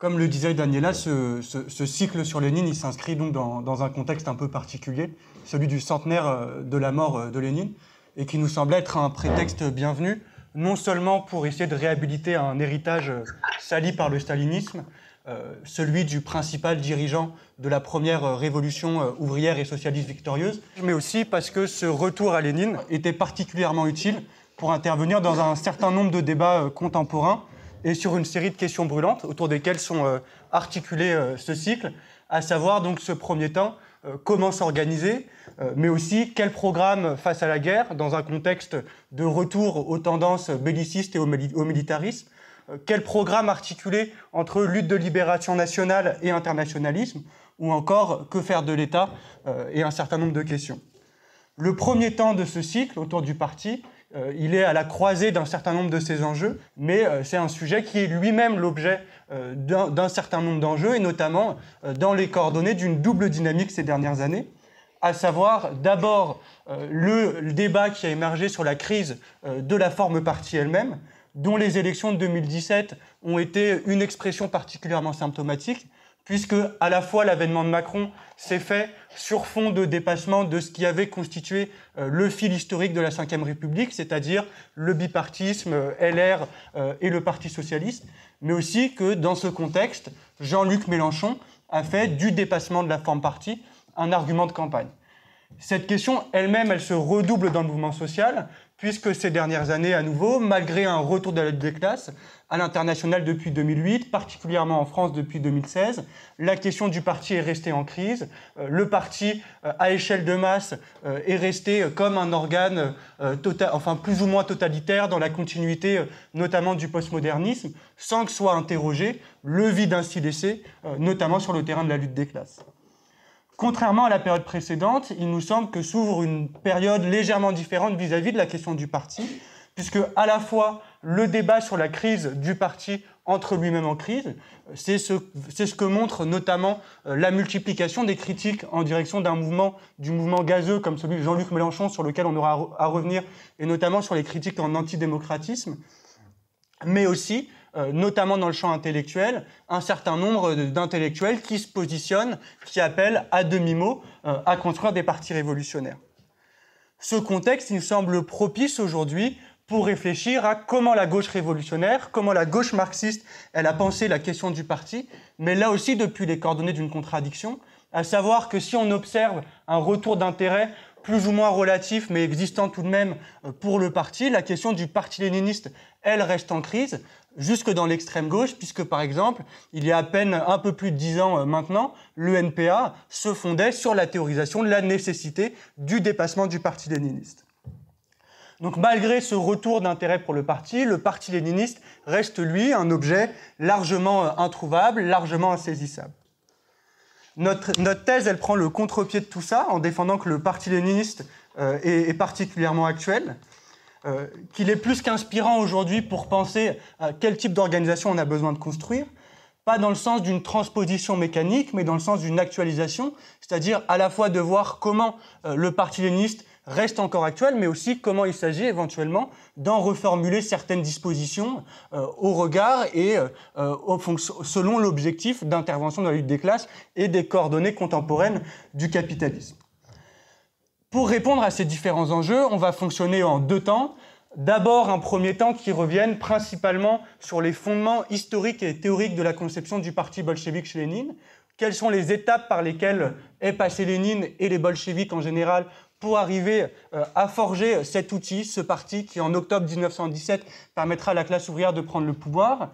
Comme le disait Daniela, ce, cycle sur Lénine, s'inscrit donc dans, un contexte un peu particulier, celui du centenaire euh, de la mort euh, de Lénine, et qui nous semble être un prétexte bienvenu, non seulement pour essayer de réhabiliter un héritage euh, sali par le stalinisme, celui du principal dirigeant de la première révolution ouvrière et socialiste victorieuse, mais aussi parce que ce retour à Lénine était particulièrement utile pour intervenir dans un certain nombre de débats contemporains et sur une série de questions brûlantes autour desquelles sont euh, articulés euh, ce cycle, à savoir donc ce premier temps, euh, comment s'organiser, mais aussi quel programme face à la guerre dans un contexte de retour aux tendances bellicistes et au, militarisme, quel programme articulé entre lutte de libération nationale et internationalisme, ou encore que faire de l'État et un certain nombre de questions. Le premier temps de ce cycle autour du parti, euh, il est à la croisée d'un certain nombre de ces enjeux, mais euh, c'est un sujet qui est lui-même l'objet euh, d'un certain nombre d'enjeux, et notamment dans les coordonnées d'une double dynamique ces dernières années, à savoir d'abord le, débat qui a émergé sur la crise de la forme partie elle-même, dont les élections de 2017 ont été une expression particulièrement symptomatique, puisque à la fois l'avènement de Macron s'est fait sur fond de dépassement de ce qui avait constitué euh, le fil historique de la Ve République, c'est-à-dire le bipartisme, euh, LR euh, et le Parti socialiste, mais aussi que dans ce contexte, Jean-Luc Mélenchon a fait du dépassement de la forme parti un argument de campagne. Cette question elle-même, elle se redouble dans le mouvement social, puisque ces dernières années, à nouveau, malgré un retour de la lutte des classes, à l'international depuis 2008, particulièrement en France depuis 2016. La question du parti est restée en crise. Euh, le parti, euh, à échelle de masse, euh, est resté comme un organe tota-, enfin plus ou moins totalitaire dans la continuité notamment du postmodernisme, sans que soit interrogé le vide ainsi laissé, notamment sur le terrain de la lutte des classes. Contrairement à la période précédente, il nous semble que s'ouvre une période légèrement différente vis-à-vis de la question du parti, puisque à la fois le débat sur la crise du parti entre lui-même en crise, c'est ce, ce, que montre notamment euh, la multiplication des critiques en direction d'un mouvement, du mouvement gazeux comme celui de Jean-Luc Mélenchon, sur lequel on aura à revenir, et notamment sur les critiques en antidémocratisme, mais aussi euh, notamment dans le champ intellectuel, un certain nombre d'intellectuels qui se positionnent, qui appellent à demi-mot euh, à construire des partis révolutionnaires. Ce contexte, il nous semble propice aujourd'hui pour réfléchir à comment la gauche révolutionnaire, comment la gauche marxiste, elle a pensé la question du parti, mais là aussi depuis les coordonnées d'une contradiction, à savoir que si on observe un retour d'intérêt plus ou moins relatif, mais existant tout de même euh, pour le parti. La question du parti léniniste, elle reste en crise jusque dans l'extrême gauche, puisque par exemple, il y a à peine un peu plus de dix ans euh, maintenant, l'UNPA se fondait sur la théorisation de la nécessité du dépassement du parti léniniste. Donc malgré ce retour d'intérêt pour le parti, le parti léniniste reste, lui, un objet largement euh, introuvable, largement insaisissable. Notre, thèse, elle prend le contre-pied de tout ça en défendant que le parti léniniste euh, est, particulièrement actuel. Euh, qu'il est plus qu'inspirant aujourd'hui pour penser à euh, quel type d'organisation on a besoin de construire, pas dans le sens d'une transposition mécanique, mais dans le sens d'une actualisation, c'est-à-dire à la fois de voir comment euh, le parti léniste reste encore actuel, mais aussi comment il s'agit éventuellement d'en reformuler certaines dispositions au regard et selon l'objectif d'intervention dans la lutte des classes et des coordonnées contemporaines du capitalisme. Pour répondre à ces différents enjeux, on va fonctionner en deux temps. D'abord, un premier temps qui revienne principalement sur les fondements historiques et théoriques de la conception du parti bolchevique chez Lénine. Quelles sont les étapes par lesquelles est passé Lénine et les bolcheviques en général pour arriver euh, à forger cet outil, ce parti qui en octobre 1917 permettra à la classe ouvrière de prendre le pouvoir,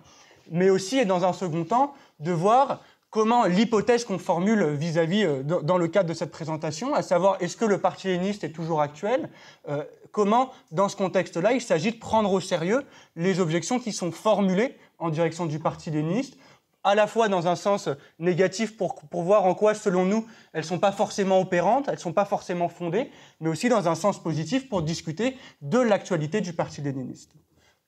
mais aussi et dans un second temps de voir comment l'hypothèse qu'on formule vis-à-vis euh, dans le cadre de cette présentation, à savoir est-ce que le parti léniniste est toujours actuel, euh, comment dans ce contexte-là il s'agit de prendre au sérieux les objections qui sont formulées en direction du parti léniniste, à la fois dans un sens négatif pour, pour voir en quoi, selon nous, elles ne sont pas forcément opérantes, elles ne sont pas forcément fondées, mais aussi dans un sens positif pour discuter de l'actualité du parti léniniste.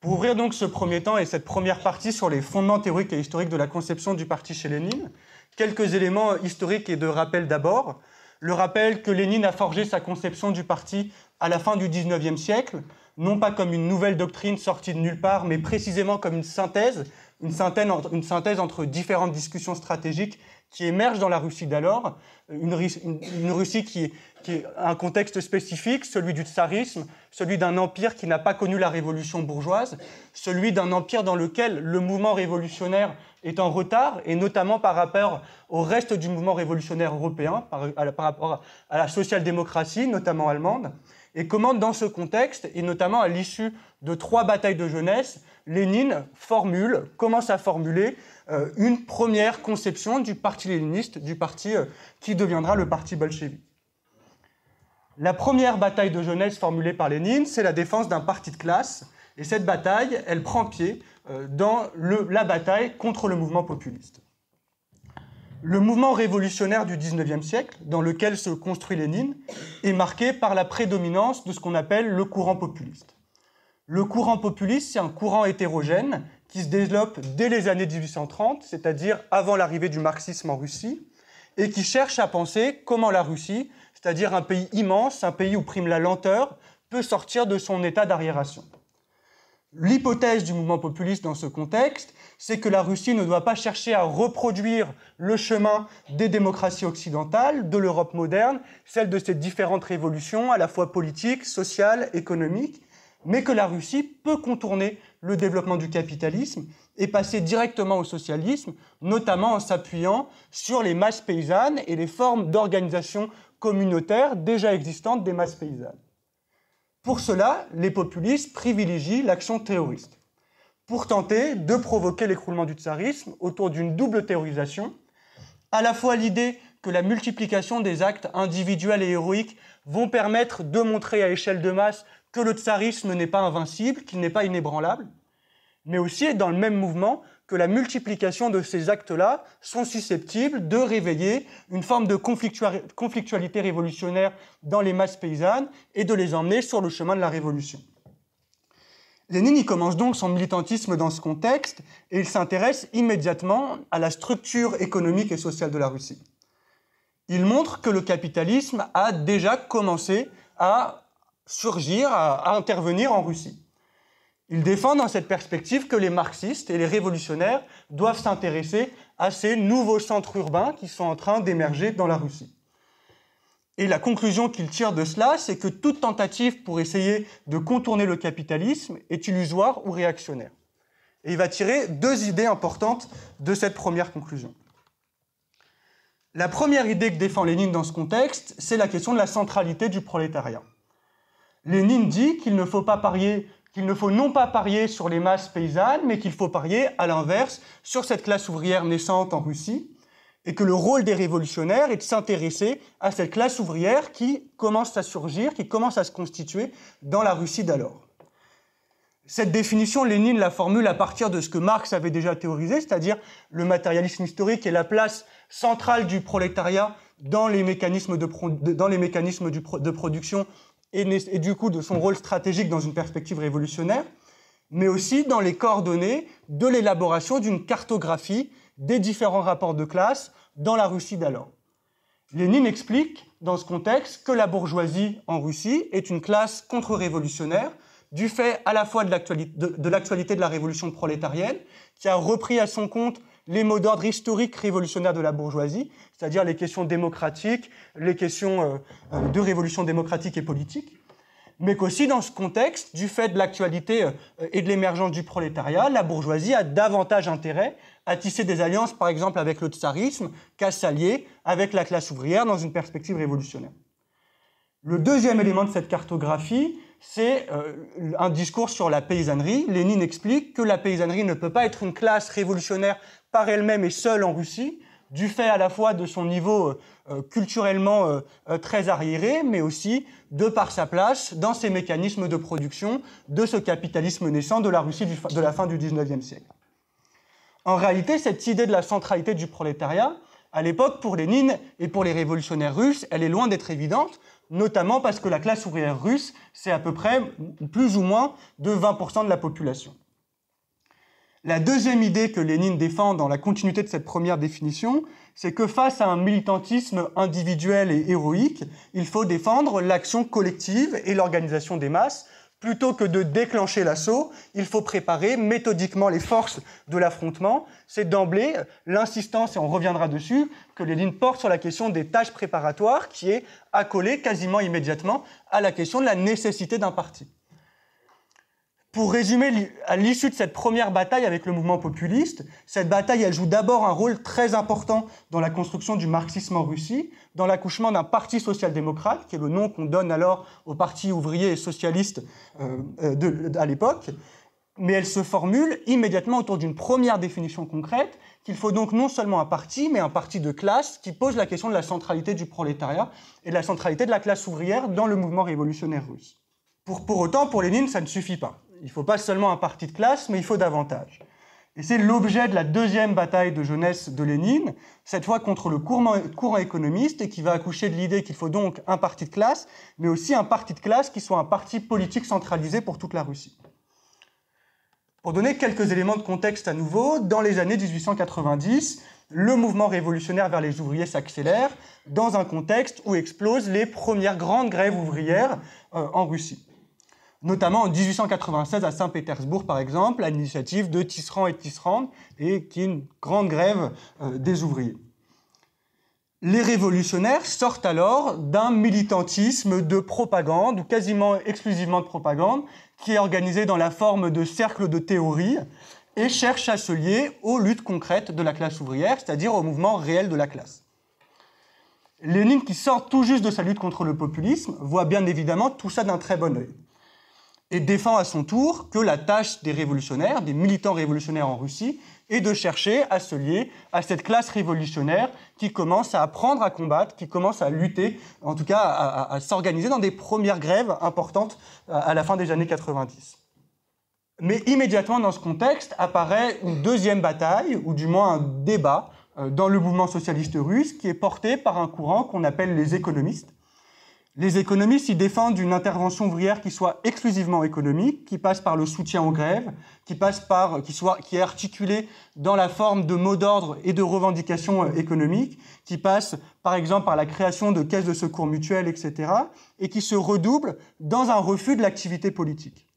Pour ouvrir donc ce premier temps et cette première partie sur les fondements théoriques et historiques de la conception du parti chez Lénine, quelques éléments historiques et de rappel d'abord. Le rappel que Lénine a forgé sa conception du parti à la fin du 19e siècle, non pas comme une nouvelle doctrine sortie de nulle part, mais précisément comme une synthèse, une synthèse entre, différentes discussions stratégiques qui émergent dans la Russie d'alors, une, Russie qui, est, qui est un contexte spécifique, celui du tsarisme, celui d'un empire qui n'a pas connu la révolution bourgeoise, celui d'un empire dans lequel le mouvement révolutionnaire est en retard, et notamment par rapport au reste du mouvement révolutionnaire européen, par, rapport à la social-démocratie, notamment allemande, et comment dans ce contexte, et notamment à l'issue de trois batailles de jeunesse, Lénine formule, commence à formuler euh, une première conception du parti léniniste, du parti euh, qui deviendra le parti bolchevique. La première bataille de jeunesse formulée par Lénine, c'est la défense d'un parti de classe. Et cette bataille, elle prend pied euh, dans la bataille contre le mouvement populiste. Le mouvement révolutionnaire du XIXe siècle, dans lequel se construit Lénine, est marqué par la prédominance de ce qu'on appelle le courant populiste. Le courant populiste, c'est un courant hétérogène qui se développe dès les années 1830, c'est-à-dire avant l'arrivée du marxisme en Russie, et qui cherche à penser comment la Russie c'est-à-dire un pays immense, un pays où prime la lenteur, peut sortir de son état d'arriération. L'hypothèse du mouvement populiste dans ce contexte, c'est que la Russie ne doit pas chercher à reproduire le chemin des démocraties occidentales, de l'Europe moderne, celle de ses différentes révolutions, à la fois politiques, sociales, économiques, mais que la Russie peut contourner le développement du capitalisme et passer directement au socialisme, notamment en s'appuyant sur les masses paysannes et les formes d'organisation communautaire déjà existante des masses paysannes. Pour cela, les populistes privilégient l'action terroriste pour tenter de provoquer l'écroulement du tsarisme autour d'une double théorisation, à la fois l'idée que la multiplication des actes individuels et héroïques vont permettre de montrer à échelle de masse que le tsarisme n'est pas invincible, qu'il n'est pas inébranlable, mais aussi dans le même mouvement que la multiplication de ces actes-là sont susceptibles de réveiller une forme de conflictualité révolutionnaire dans les masses paysannes et de les emmener sur le chemin de la révolution. Lénine y commence donc son militantisme dans ce contexte et il s'intéresse immédiatement à la structure économique et sociale de la Russie. Il montre que le capitalisme a déjà commencé à surgir, à, à intervenir en Russie. Il défend dans cette perspective que les marxistes et les révolutionnaires doivent s'intéresser à ces nouveaux centres urbains qui sont en train d'émerger dans la Russie. Et la conclusion qu'il tire de cela, c'est que toute tentative pour essayer de contourner le capitalisme est illusoire ou réactionnaire. Et il va tirer deux idées importantes de cette première conclusion. La première idée que défend Lénine dans ce contexte, c'est la question de la centralité du prolétariat. Lénine dit qu'il ne faut pas parier qu'il ne faut non pas parier sur les masses paysannes, mais qu'il faut parier, à l'inverse, sur cette classe ouvrière naissante en Russie, et que le rôle des révolutionnaires est de s'intéresser à cette classe ouvrière qui commence à surgir, qui commence à se constituer dans la Russie d'alors. Cette définition, Lénine la formule à partir de ce que Marx avait déjà théorisé, c'est-à-dire le matérialisme historique et la place centrale du prolétariat dans les mécanismes de, dans de production et, du coup de son rôle stratégique dans une perspective révolutionnaire, mais aussi dans les coordonnées de l'élaboration d'une cartographie des différents rapports de classe dans la Russie d'alors. Lénine explique, dans ce contexte, que la bourgeoisie en Russie est une classe contre-révolutionnaire, du fait à la fois de l'actualité de, la révolution prolétarienne, qui a repris à son compte les mots d'ordre historiques révolutionnaires de la bourgeoisie, c'est-à-dire les questions démocratiques, les questions euh, euh, de révolution démocratique et politique, mais qu'aussi dans ce contexte, du fait de l'actualité euh, et de l'émergence du prolétariat, la bourgeoisie a davantage intérêt à tisser des alliances, par exemple avec le tsarisme, qu'à s'allier avec la classe ouvrière dans une perspective révolutionnaire. Le deuxième élément de cette cartographie, c'est un discours sur la paysannerie. Lénine explique que la paysannerie ne peut pas être une classe révolutionnaire par elle-même et seule en Russie, du fait à la fois de son niveau euh, euh, culturellement euh, très arriéré, mais aussi de par sa place dans ces mécanismes de production de ce capitalisme naissant de la Russie de la fin du XIXe siècle. En réalité, cette idée de la centralité du prolétariat, à l'époque, pour Lénine et pour les révolutionnaires russes, elle est loin d'être évidente, notamment parce que la classe ouvrière russe, c'est à peu près plus ou moins de 20% de la population. La deuxième idée que Lénine défend dans la continuité de cette première définition, c'est que face à un militantisme individuel et héroïque, il faut défendre l'action collective et l'organisation des masses. Plutôt que de déclencher l'assaut, il faut préparer méthodiquement les forces de l'affrontement. C'est d'emblée l'insistance, et on reviendra dessus, que Lénine porte sur la question des tâches préparatoires qui est accolée quasiment immédiatement à la question de la nécessité d'un parti pour résumer, à l'issue de cette première bataille avec le mouvement populiste, cette bataille, elle joue d'abord un rôle très important dans la construction du marxisme en Russie, dans l'accouchement d'un parti social-démocrate, qui est le nom qu'on donne alors au parti ouvrier et socialiste euh, euh, à l'époque, mais elle se formule immédiatement autour d'une première définition concrète, qu'il faut donc non seulement un parti, mais un parti de classe qui pose la question de la centralité du prolétariat et de la centralité de la classe ouvrière dans le mouvement révolutionnaire russe. Pour, pour autant, pour Lénine, ça ne suffit pas. Il ne faut pas seulement un parti de classe, mais il faut davantage. Et c'est l'objet de la deuxième bataille de jeunesse de Lénine, cette fois contre le courant économiste, et qui va accoucher de l'idée qu'il faut donc un parti de classe, mais aussi un parti de classe qui soit un parti politique centralisé pour toute la Russie. Pour donner quelques éléments de contexte à nouveau, dans les années 1890, le mouvement révolutionnaire vers les ouvriers s'accélère dans un contexte où explosent les premières grandes grèves ouvrières euh, en Russie notamment en 1896 à Saint-Pétersbourg, par exemple, à l'initiative de Tisserand et Tisserand, et qui est une grande grève euh, des ouvriers. Les révolutionnaires sortent alors d'un militantisme de propagande, ou quasiment exclusivement de propagande, qui est organisé dans la forme de cercles de théorie, et cherchent à se lier aux luttes concrètes de la classe ouvrière, c'est-à-dire au mouvement réel de la classe. Lénine, qui sort tout juste de sa lutte contre le populisme, voit bien évidemment tout ça d'un très bon œil et défend à son tour que la tâche des révolutionnaires, des militants révolutionnaires en Russie, est de chercher à se lier à cette classe révolutionnaire qui commence à apprendre à combattre, qui commence à lutter, en tout cas à, s'organiser dans des premières grèves importantes à la fin des années 90. Mais immédiatement dans ce contexte apparaît une deuxième bataille, ou du moins un débat, euh, dans le mouvement socialiste russe qui est porté par un courant qu'on appelle les économistes les économistes, ils défendent une intervention ouvrière qui soit exclusivement économique, qui passe par le soutien aux grèves, qui passe par, qui soit, qui est articulée dans la forme de mots d'ordre et de revendications euh, économiques, qui passe par exemple par la création de caisses de secours mutuelles, etc., et qui se redouble dans un refus de l'activité politique.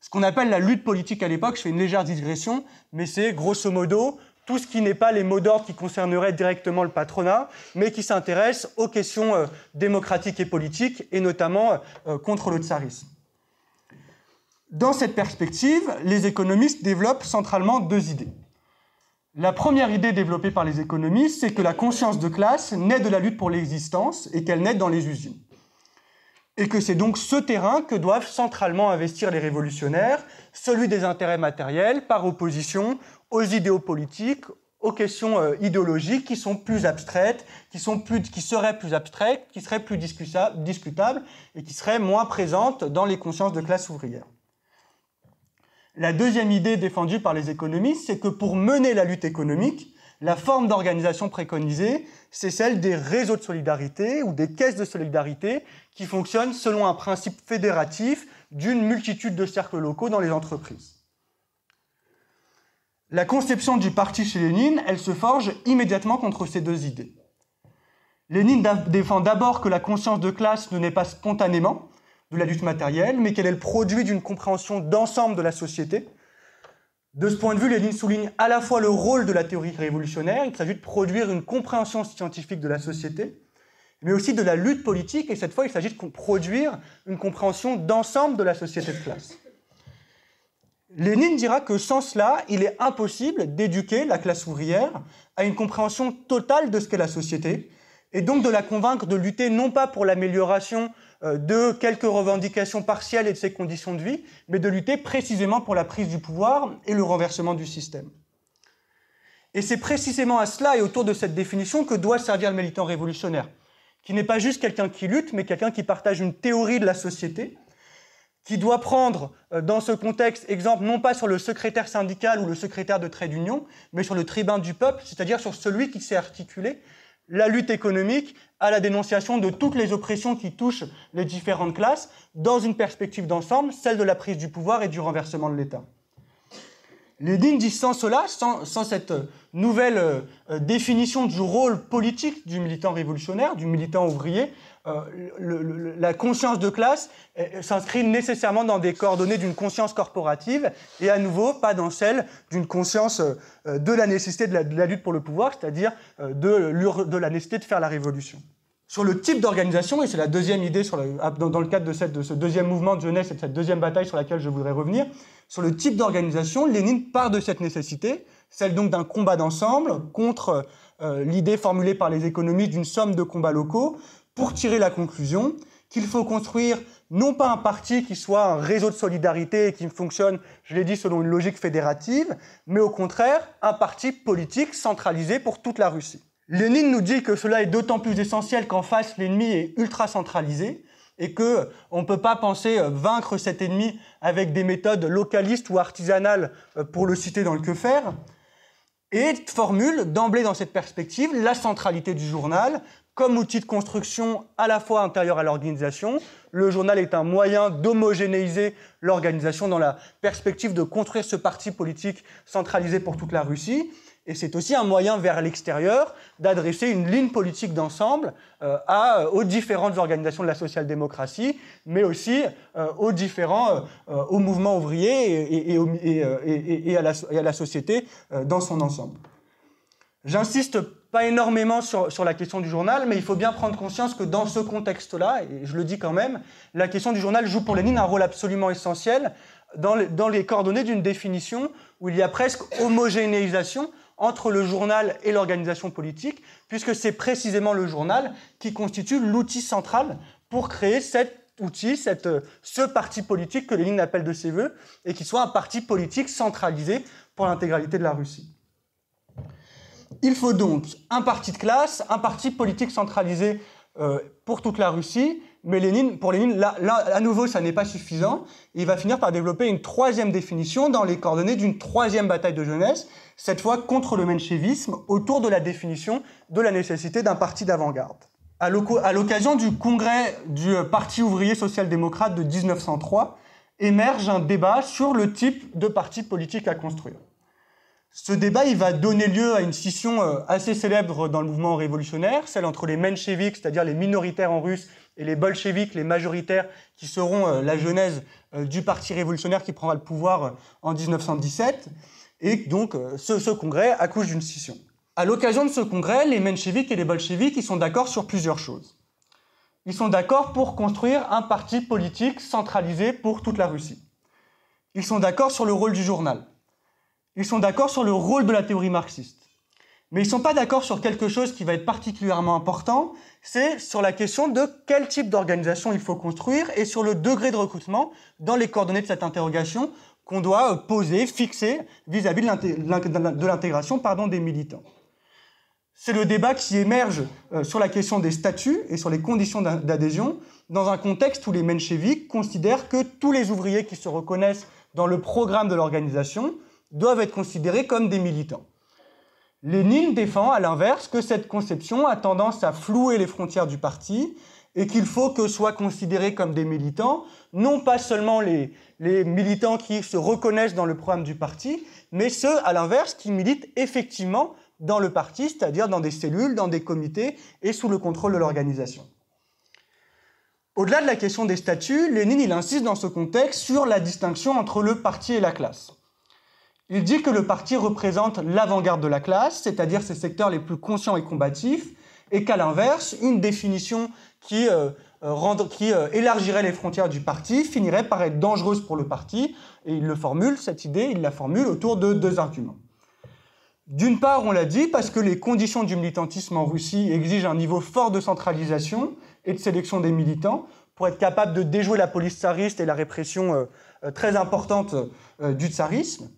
Ce qu'on appelle la lutte politique à l'époque, je fais une légère digression, mais c'est grosso modo tout ce qui n'est pas les mots d'ordre qui concerneraient directement le patronat, mais qui s'intéresse aux questions euh, démocratiques et politiques, et notamment euh, euh, contre le tsarisme. Dans cette perspective, les économistes développent centralement deux idées. La première idée développée par les économistes, c'est que la conscience de classe naît de la lutte pour l'existence et qu'elle naît dans les usines. Et que c'est donc ce terrain que doivent centralement investir les révolutionnaires, celui des intérêts matériels, par opposition aux idéaux politiques, aux questions euh, idéologiques qui sont plus abstraites, qui, sont plus, qui seraient plus abstraites, qui seraient plus discutables et qui seraient moins présentes dans les consciences de classe ouvrière. La deuxième idée défendue par les économistes, c'est que pour mener la lutte économique, la forme d'organisation préconisée, c'est celle des réseaux de solidarité ou des caisses de solidarité qui fonctionnent selon un principe fédératif d'une multitude de cercles locaux dans les entreprises. La conception du parti chez Lénine, elle se forge immédiatement contre ces deux idées. Lénine défend d'abord que la conscience de classe ne naît pas spontanément de la lutte matérielle, mais qu'elle est le produit d'une compréhension d'ensemble de la société. De ce point de vue, Lénine souligne à la fois le rôle de la théorie révolutionnaire, il s'agit de produire une compréhension scientifique de la société, mais aussi de la lutte politique, et cette fois, il s'agit de produire une compréhension d'ensemble de la société de classe. Lénine dira que sans cela, il est impossible d'éduquer la classe ouvrière à une compréhension totale de ce qu'est la société, et donc de la convaincre de lutter non pas pour l'amélioration euh, de quelques revendications partielles et de ses conditions de vie, mais de lutter précisément pour la prise du pouvoir et le renversement du système. Et c'est précisément à cela et autour de cette définition que doit servir le militant révolutionnaire, qui n'est pas juste quelqu'un qui lutte, mais quelqu'un qui partage une théorie de la société, qui doit prendre euh, dans ce contexte exemple non pas sur le secrétaire syndical ou le secrétaire de trait d'union, mais sur le tribun du peuple, c'est-à-dire sur celui qui s'est articulé la lutte économique à la dénonciation de toutes les oppressions qui touchent les différentes classes dans une perspective d'ensemble, celle de la prise du pouvoir et du renversement de l'État. Les dit sans cela, sans, cette nouvelle euh, définition du rôle politique du militant révolutionnaire, du militant ouvrier, euh, la conscience de classe euh, s'inscrit nécessairement dans des coordonnées d'une conscience corporative et à nouveau pas dans celle d'une conscience euh, de la nécessité de la, lutte pour le pouvoir, c'est-à-dire de, la nécessité de faire la révolution sur le type d'organisation, et c'est la deuxième idée ah, dans, le cadre de, ce deuxième mouvement de jeunesse et de cette deuxième bataille sur laquelle je voudrais revenir, sur le type d'organisation, Lénine part de cette nécessité, celle donc d'un combat d'ensemble contre l'idée formulée par les économistes d'une somme de combats locaux pour tirer la conclusion qu'il faut construire non pas un parti qui soit un réseau de solidarité et qui fonctionne, je l'ai dit, selon une logique fédérative, mais au contraire un parti politique centralisé pour toute la Russie. Lénine nous dit que cela est d'autant plus essentiel qu'en face l'ennemi est ultra centralisé et que on ne peut pas penser euh, vaincre cet ennemi avec des méthodes localistes ou artisanales euh, pour le citer dans le que faire et formule d'emblée dans cette perspective la centralité du journal, comme outil de construction à la fois intérieur à l'organisation. Le journal est un moyen d'homogénéiser l'organisation dans la perspective de construire ce parti politique centralisé pour toute la Russie. Et c'est aussi un moyen vers l'extérieur d'adresser une ligne politique d'ensemble euh, euh, aux différentes organisations de la social-démocratie, mais aussi euh, aux différents, aux mouvements ouvriers et, et, à, la, à, la, société dans son ensemble. J'insiste pas énormément sur, la question du journal, mais il faut bien prendre conscience que dans ce contexte-là, et je le dis quand même, la question du journal joue pour Lénine un rôle absolument essentiel dans les, coordonnées d'une définition où il y a presque homogénéisation entre le journal et l'organisation politique, puisque c'est précisément le journal qui constitue l'outil central pour créer cet outil, cette, ce parti politique que Lénine appelle de ses voeux, et qui soit un parti politique centralisé pour l'intégralité de la Russie. Il faut donc un parti de classe, un parti politique centralisé euh, pour toute la Russie, mais Lénine, pour Lénine, là, là à nouveau, ça n'est pas suffisant. Il va finir par développer une troisième définition dans les coordonnées d'une troisième bataille de jeunesse, cette fois contre le menchevisme, autour de la définition de la nécessité d'un parti d'avant-garde. À l'occasion du congrès du euh, Parti ouvrier social-démocrate de 1903, émerge un débat sur le type de parti politique à construire. Ce débat, va donner lieu à une scission euh, assez célèbre dans le mouvement révolutionnaire, celle entre les mencheviks, c'est-à-dire les minoritaires en russe, et les bolcheviks, les majoritaires, qui seront euh, la genèse euh, du parti révolutionnaire qui prendra le pouvoir en 1917. Et donc, ce, congrès accouche d'une scission. À l'occasion de ce congrès, les mencheviks et les bolcheviks, sont d'accord sur plusieurs choses. Ils sont d'accord pour construire un parti politique centralisé pour toute la Russie. Ils sont d'accord sur le rôle du journal. Ils sont d'accord sur le rôle de la théorie marxiste. Mais ils ne sont pas d'accord sur quelque chose qui va être particulièrement important, c'est sur la question de quel type d'organisation il faut construire et sur le degré de recrutement dans les coordonnées de cette interrogation qu'on doit euh, poser, fixer vis-à-vis de l'intégration des militants. C'est le débat qui émerge euh, sur la question des statuts et sur les conditions d'adhésion dans un contexte où les mencheviks considèrent que tous les ouvriers qui se reconnaissent dans le programme de l'organisation doivent être considérés comme des militants. Lénine défend à l'inverse que cette conception a tendance à flouer les frontières du parti et qu'il faut que soient considérés comme des militants, non pas seulement les, militants qui se reconnaissent dans le programme du parti, mais ceux, à l'inverse, qui militent effectivement dans le parti, c'est-à-dire dans des cellules, dans des comités et sous le contrôle de l'organisation. Au-delà de la question des statuts, Lénine insiste dans ce contexte sur la distinction entre le parti et la classe. Il dit que le parti représente l'avant-garde de la classe, c'est-à-dire ses secteurs les plus conscients et combatifs, et qu'à l'inverse, une définition qui, euh, euh, euh, élargirait les frontières du parti finirait par être dangereuse pour le parti, et il le formule, cette idée, il la formule autour de deux arguments. D'une part, on l'a dit, parce que les conditions du militantisme en Russie exigent un niveau fort de centralisation et de sélection des militants pour être capable de déjouer la police tsariste et la répression très importante du tsarisme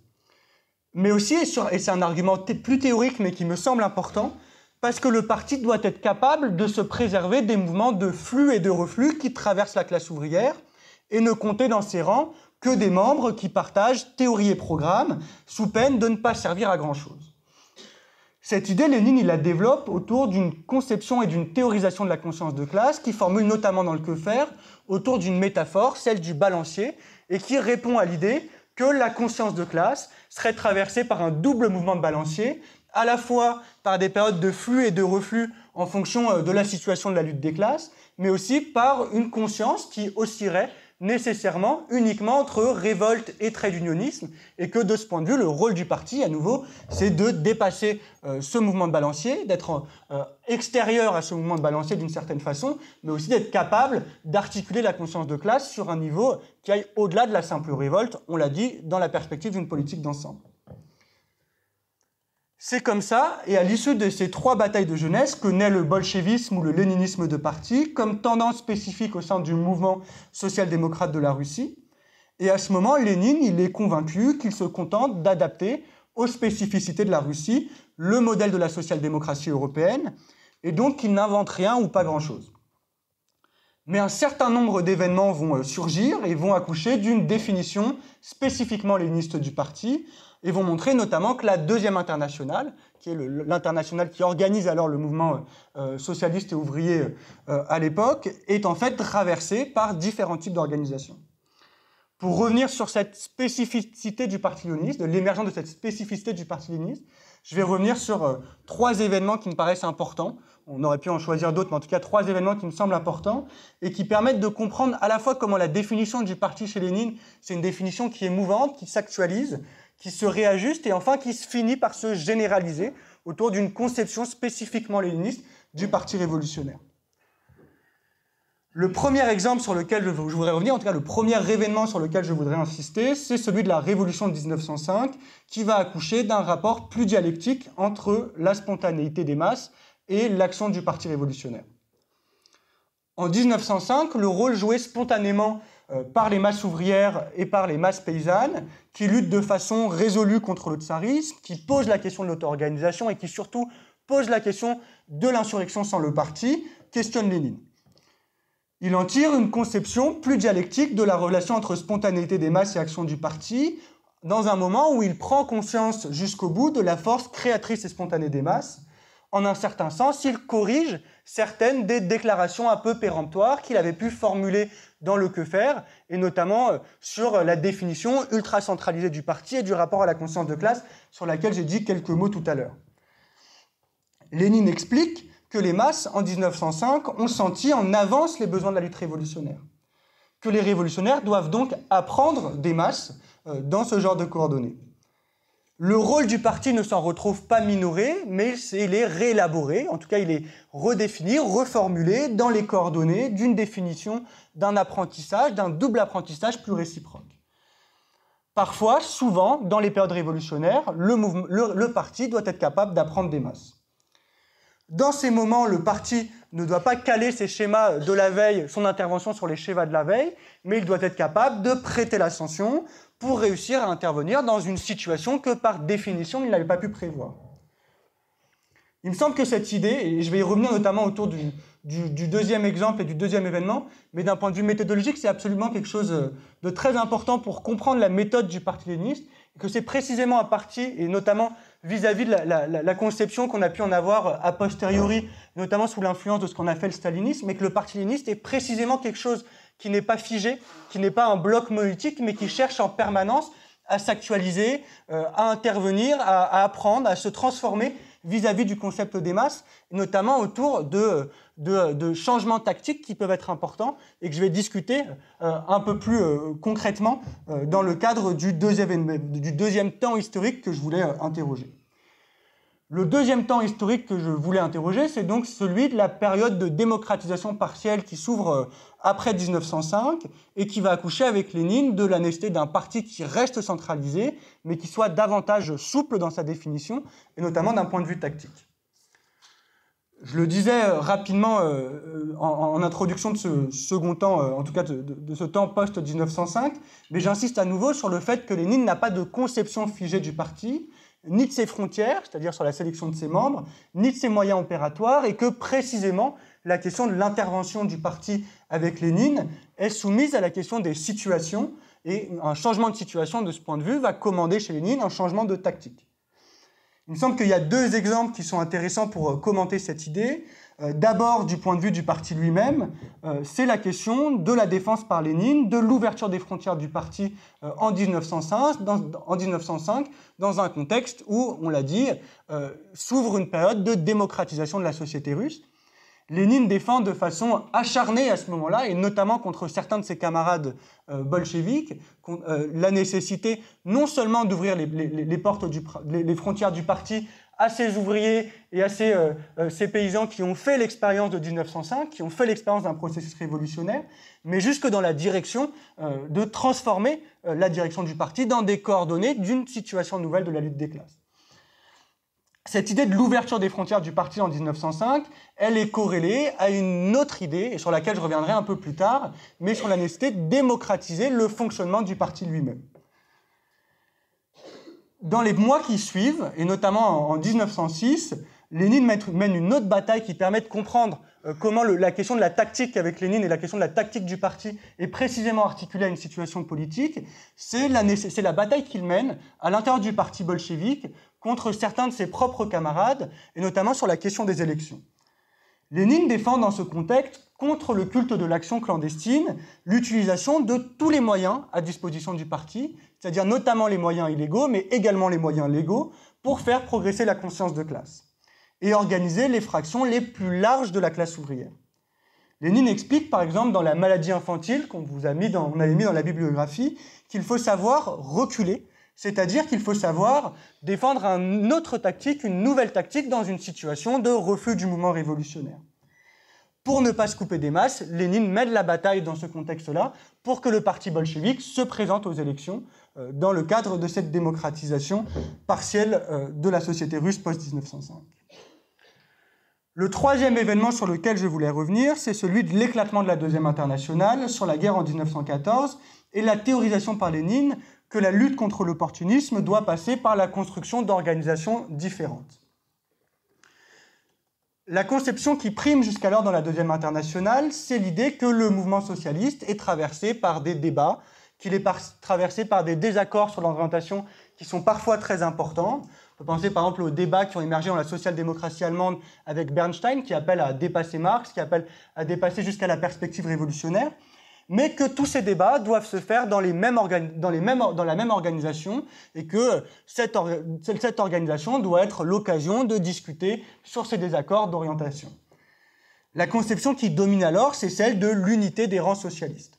mais aussi, et c'est un argument plus théorique mais qui me semble important, parce que le parti doit être capable de se préserver des mouvements de flux et de reflux qui traversent la classe ouvrière et ne compter dans ses rangs que des membres qui partagent théorie et programme sous peine de ne pas servir à grand-chose. Cette idée, Lénine il la développe autour d'une conception et d'une théorisation de la conscience de classe qui formule notamment dans le que faire autour d'une métaphore, celle du balancier, et qui répond à l'idée que la conscience de classe, serait traversée par un double mouvement de balancier, à la fois par des périodes de flux et de reflux en fonction euh, de la situation de la lutte des classes, mais aussi par une conscience qui oscillerait nécessairement uniquement entre révolte et trait d'unionnisme, et que de ce point de vue, le rôle du parti, à nouveau, c'est de dépasser euh, ce mouvement de balancier, d'être euh, extérieur à ce mouvement de balancier d'une certaine façon, mais aussi d'être capable d'articuler la conscience de classe sur un niveau qui aille au-delà de la simple révolte, on l'a dit, dans la perspective d'une politique d'ensemble. C'est comme ça, et à l'issue de ces trois batailles de jeunesse, que naît le bolchevisme ou le léninisme de parti, comme tendance spécifique au sein du mouvement social-démocrate de la Russie. Et à ce moment, Lénine, il est convaincu qu'il se contente d'adapter aux spécificités de la Russie le modèle de la social-démocratie européenne, et donc qu'il n'invente rien ou pas grand-chose. Mais un certain nombre d'événements vont euh, surgir et vont accoucher d'une définition spécifiquement léniniste du parti, et vont montrer notamment que la deuxième internationale, qui est l'internationale qui organise alors le mouvement euh, euh, socialiste et ouvrier euh, à l'époque, est en fait traversée par différents types d'organisations. Pour revenir sur cette spécificité du Parti léniniste, de l'émergence de cette spécificité du Parti léniniste, je vais revenir sur trois événements qui me paraissent importants. On aurait pu en choisir d'autres, mais en tout cas trois événements qui me semblent importants et qui permettent de comprendre à la fois comment la définition du parti chez Lénine, c'est une définition qui est mouvante, qui s'actualise, qui se réajuste et enfin qui se finit par se généraliser autour d'une conception spécifiquement léniniste du Parti révolutionnaire. Le premier exemple sur lequel je voudrais revenir, en tout cas le premier événement sur lequel je voudrais insister, c'est celui de la Révolution de 1905, qui va accoucher d'un rapport plus dialectique entre la spontanéité des masses et l'action du Parti révolutionnaire. En 1905, le rôle joué spontanément euh, par les masses ouvrières et par les masses paysannes, qui luttent de façon résolue contre le tsarisme, qui pose la question de l'auto-organisation et qui surtout pose la question de l'insurrection sans le parti, questionne Lénine. Il en tire une conception plus dialectique de la relation entre spontanéité des masses et action du parti, dans un moment où il prend conscience jusqu'au bout de la force créatrice et spontanée des masses. En un certain sens, il corrige certaines des déclarations un peu péremptoires qu'il avait pu formuler dans le que faire, et notamment euh, sur euh, la définition ultra centralisée du parti et du rapport à la conscience de classe, sur laquelle j'ai dit quelques mots tout à l'heure. Lénine explique que les masses, en 1905, ont senti en avance les besoins de la lutte révolutionnaire. Que les révolutionnaires doivent donc apprendre des masses euh, dans ce genre de coordonnées. Le rôle du parti ne s'en retrouve pas minoré, mais il est réélaboré, en tout cas il est redéfini, reformulé dans les coordonnées d'une définition d'un apprentissage, d'un double apprentissage plus réciproque. Parfois, souvent, dans les périodes révolutionnaires, le, le parti doit être capable d'apprendre des masses. Dans ces moments, le parti ne doit pas caler ses schémas de la veille, son intervention sur les schémas de la veille, mais il doit être capable de prêter l'ascension pour réussir à intervenir dans une situation que par définition il n'avait pas pu prévoir. Il me semble que cette idée, et je vais y revenir notamment autour du, deuxième exemple et du deuxième événement, mais d'un point de vue méthodologique, c'est absolument quelque chose euh, de très important pour comprendre la méthode du parti léniniste, et que c'est précisément à partir, et notamment vis-à-vis de la, conception qu'on a pu en avoir euh, a posteriori, notamment sous l'influence de ce qu'on a fait le stalinisme, mais que le parti léniniste est précisément quelque chose qui n'est pas figé, qui n'est pas un bloc monolithique, mais qui cherche en permanence à s'actualiser, euh, à intervenir, à apprendre, à se transformer vis-à-vis du concept des masses, notamment autour de, changements tactiques qui peuvent être importants et que je vais discuter euh, un peu plus euh, concrètement euh, dans le cadre du deuxième temps historique que je voulais interroger. Le deuxième temps historique que je voulais interroger, c'est donc celui de la période de démocratisation partielle qui s'ouvre euh, après 1905 et qui va accoucher avec Lénine de la nécessité d'un parti qui reste centralisé, mais qui soit davantage souple dans sa définition, et notamment d'un point de vue tactique. Je le disais euh, rapidement euh, en, introduction de ce second temps, en tout cas de, ce temps post-1905, mais j'insiste à nouveau sur le fait que Lénine n'a pas de conception figée du parti, ni de ses frontières, c'est-à-dire sur la sélection de ses membres, ni de ses moyens opératoires, et que précisément la question de l'intervention du parti avec Lénine est soumise à la question des situations, et un changement de situation de ce point de vue va commander chez Lénine un changement de tactique. Il me semble qu'il y a deux exemples qui sont intéressants pour euh, commenter cette idée. Euh, d'abord, du point de vue du parti lui-même, euh, c'est la question de la défense par Lénine, de l'ouverture des frontières du parti euh, en 1905, dans, en 1905, dans un contexte où, on l'a dit, s'ouvre une période de démocratisation de la société russe. Lénine défend de façon acharnée à ce moment-là, et notamment contre certains de ses camarades bolcheviques, la nécessité non seulement d'ouvrir les, portes les, frontières du parti à ces ouvriers et à euh, euh, ces, paysans qui ont fait l'expérience de 1905, qui ont fait l'expérience d'un processus révolutionnaire, mais jusque dans la direction euh, de transformer la direction du parti dans des coordonnées d'une situation nouvelle de la lutte des classes. Cette idée de l'ouverture des frontières du parti en 1905, elle est corrélée à une autre idée, sur laquelle je reviendrai un peu plus tard, mais sur la nécessité de démocratiser le fonctionnement du parti lui-même dans les mois qui suivent, et notamment en 1906, Lénine mène une autre bataille qui permet de comprendre euh, comment la question de la tactique avec Lénine et la question de la tactique du parti est précisément articulée à une situation politique. C'est la, la bataille qu'il mène à l'intérieur du parti bolchevique contre certains de ses propres camarades, et notamment sur la question des élections. Lénine défend dans ce contexte contre le culte de l'action clandestine l'utilisation de tous les moyens à disposition du parti, c'est-à-dire notamment les moyens illégaux, mais également les moyens légaux, pour faire progresser la conscience de classe et organiser les fractions les plus larges de la classe ouvrière. Lénine explique, par exemple, dans La maladie infantile, qu'on vous a mis dans, on avait mis dans la bibliographie, qu'il faut savoir reculer, c'est-à-dire qu'il faut savoir défendre une autre tactique, une nouvelle tactique dans une situation de refus du mouvement révolutionnaire. Pour ne pas se couper des masses, Lénine mène la bataille dans ce contexte-là pour que le parti bolchevique se présente aux élections euh, dans le cadre de cette démocratisation partielle euh, de la société russe post-1905. Le troisième événement sur lequel je voulais revenir, c'est celui de l'éclatement de la Deuxième Internationale sur la guerre en 1914 et la théorisation par Lénine que la lutte contre l'opportunisme doit passer par la construction d'organisations différentes. La conception qui prime jusqu'alors dans la Deuxième Internationale, c'est l'idée que le mouvement socialiste est traversé par des débats, qu'il est traversé par des désaccords sur l'orientation qui sont parfois très importants. On peut penser par exemple aux débats qui ont émergé dans la social-démocratie allemande avec Bernstein, qui appelle à dépasser Marx, qui appelle à dépasser jusqu'à la perspective révolutionnaire mais que tous ces débats doivent se faire dans, les mêmes dans, les mêmes, dans la même organisation et que cette, cette organisation doit être l'occasion de discuter sur ces désaccords d'orientation. La conception qui domine alors, c'est celle de l'unité des rangs socialistes.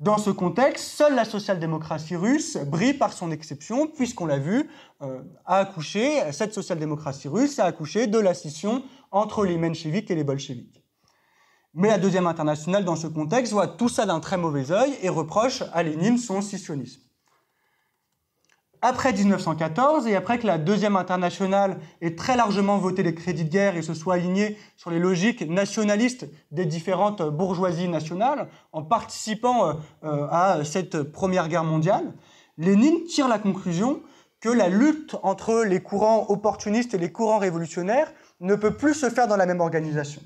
Dans ce contexte, seule la social-démocratie russe brille par son exception, puisqu'on l'a vu, euh, a accouché, cette social-démocratie russe a accouché de la scission entre les mencheviks et les bolcheviks. Mais la deuxième internationale, dans ce contexte, voit tout ça d'un très mauvais œil et reproche à Lénine son scissionnisme. Après 1914, et après que la deuxième internationale ait très largement voté les crédits de guerre et se soit alignée sur les logiques nationalistes des différentes bourgeoisies nationales, en participant euh, euh, à cette première guerre mondiale, Lénine tire la conclusion que la lutte entre les courants opportunistes et les courants révolutionnaires ne peut plus se faire dans la même organisation.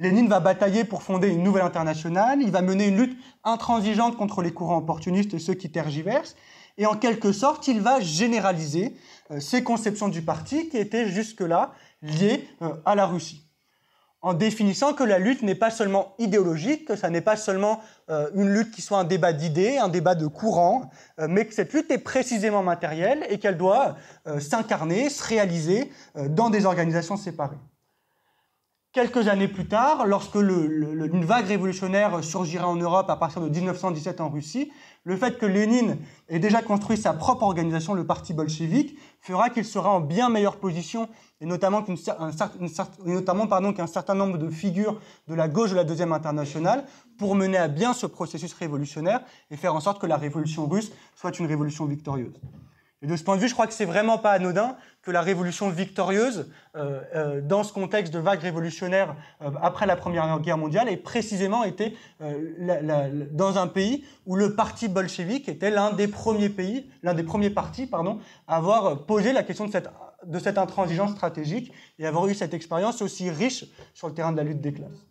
Lénine va batailler pour fonder une nouvelle internationale, il va mener une lutte intransigeante contre les courants opportunistes et ceux qui tergiversent, et en quelque sorte, il va généraliser euh, ses conceptions du parti qui étaient jusque-là liées euh, à la Russie. En définissant que la lutte n'est pas seulement idéologique, que ça n'est pas seulement euh, une lutte qui soit un débat d'idées, un débat de courant, mais que cette lutte est précisément matérielle et qu'elle doit s'incarner, se réaliser dans des organisations séparées. Quelques années plus tard, lorsque une vague révolutionnaire surgira en Europe à partir de 1917 en Russie, le fait que Lénine ait déjà construit sa propre organisation, le Parti bolchevique, fera qu'il sera en bien meilleure position, et notamment qu'un certain nombre de figures de la gauche de la Deuxième Internationale, pour mener à bien ce processus révolutionnaire et faire en sorte que la révolution russe soit une révolution victorieuse. Et de ce point de vue, je crois que c'est vraiment pas anodin que la révolution victorieuse, euh, euh, dans ce contexte de vague révolutionnaire euh, après la Première Guerre mondiale, ait précisément été dans un pays où le parti bolchevique était l'un des premiers pays, l'un des premiers partis, pardon, à avoir posé la question de cette, de cette intransigeance stratégique et avoir eu cette expérience aussi riche sur le terrain de la lutte des classes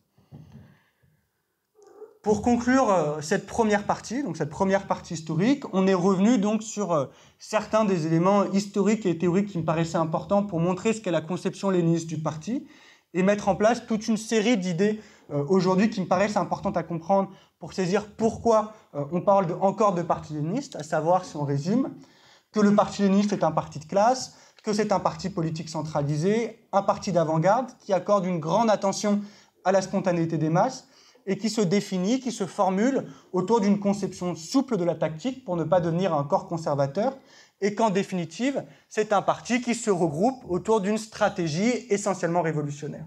pour conclure euh, cette première partie, donc cette première partie historique, on est revenu donc sur euh, certains des éléments historiques et théoriques qui me paraissaient importants pour montrer ce qu'est la conception léniniste du parti et mettre en place toute une série d'idées euh, aujourd'hui qui me paraissent importantes à comprendre pour saisir pourquoi on parle encore de parti léniniste, à savoir, si on résume, que le parti léniniste est un parti de classe, que c'est un parti politique centralisé, un parti d'avant-garde qui accorde une grande attention à la spontanéité des masses et qui se définit, qui se formule autour d'une conception souple de la tactique pour ne pas devenir un corps conservateur, et qu'en définitive, c'est un parti qui se regroupe autour d'une stratégie essentiellement révolutionnaire.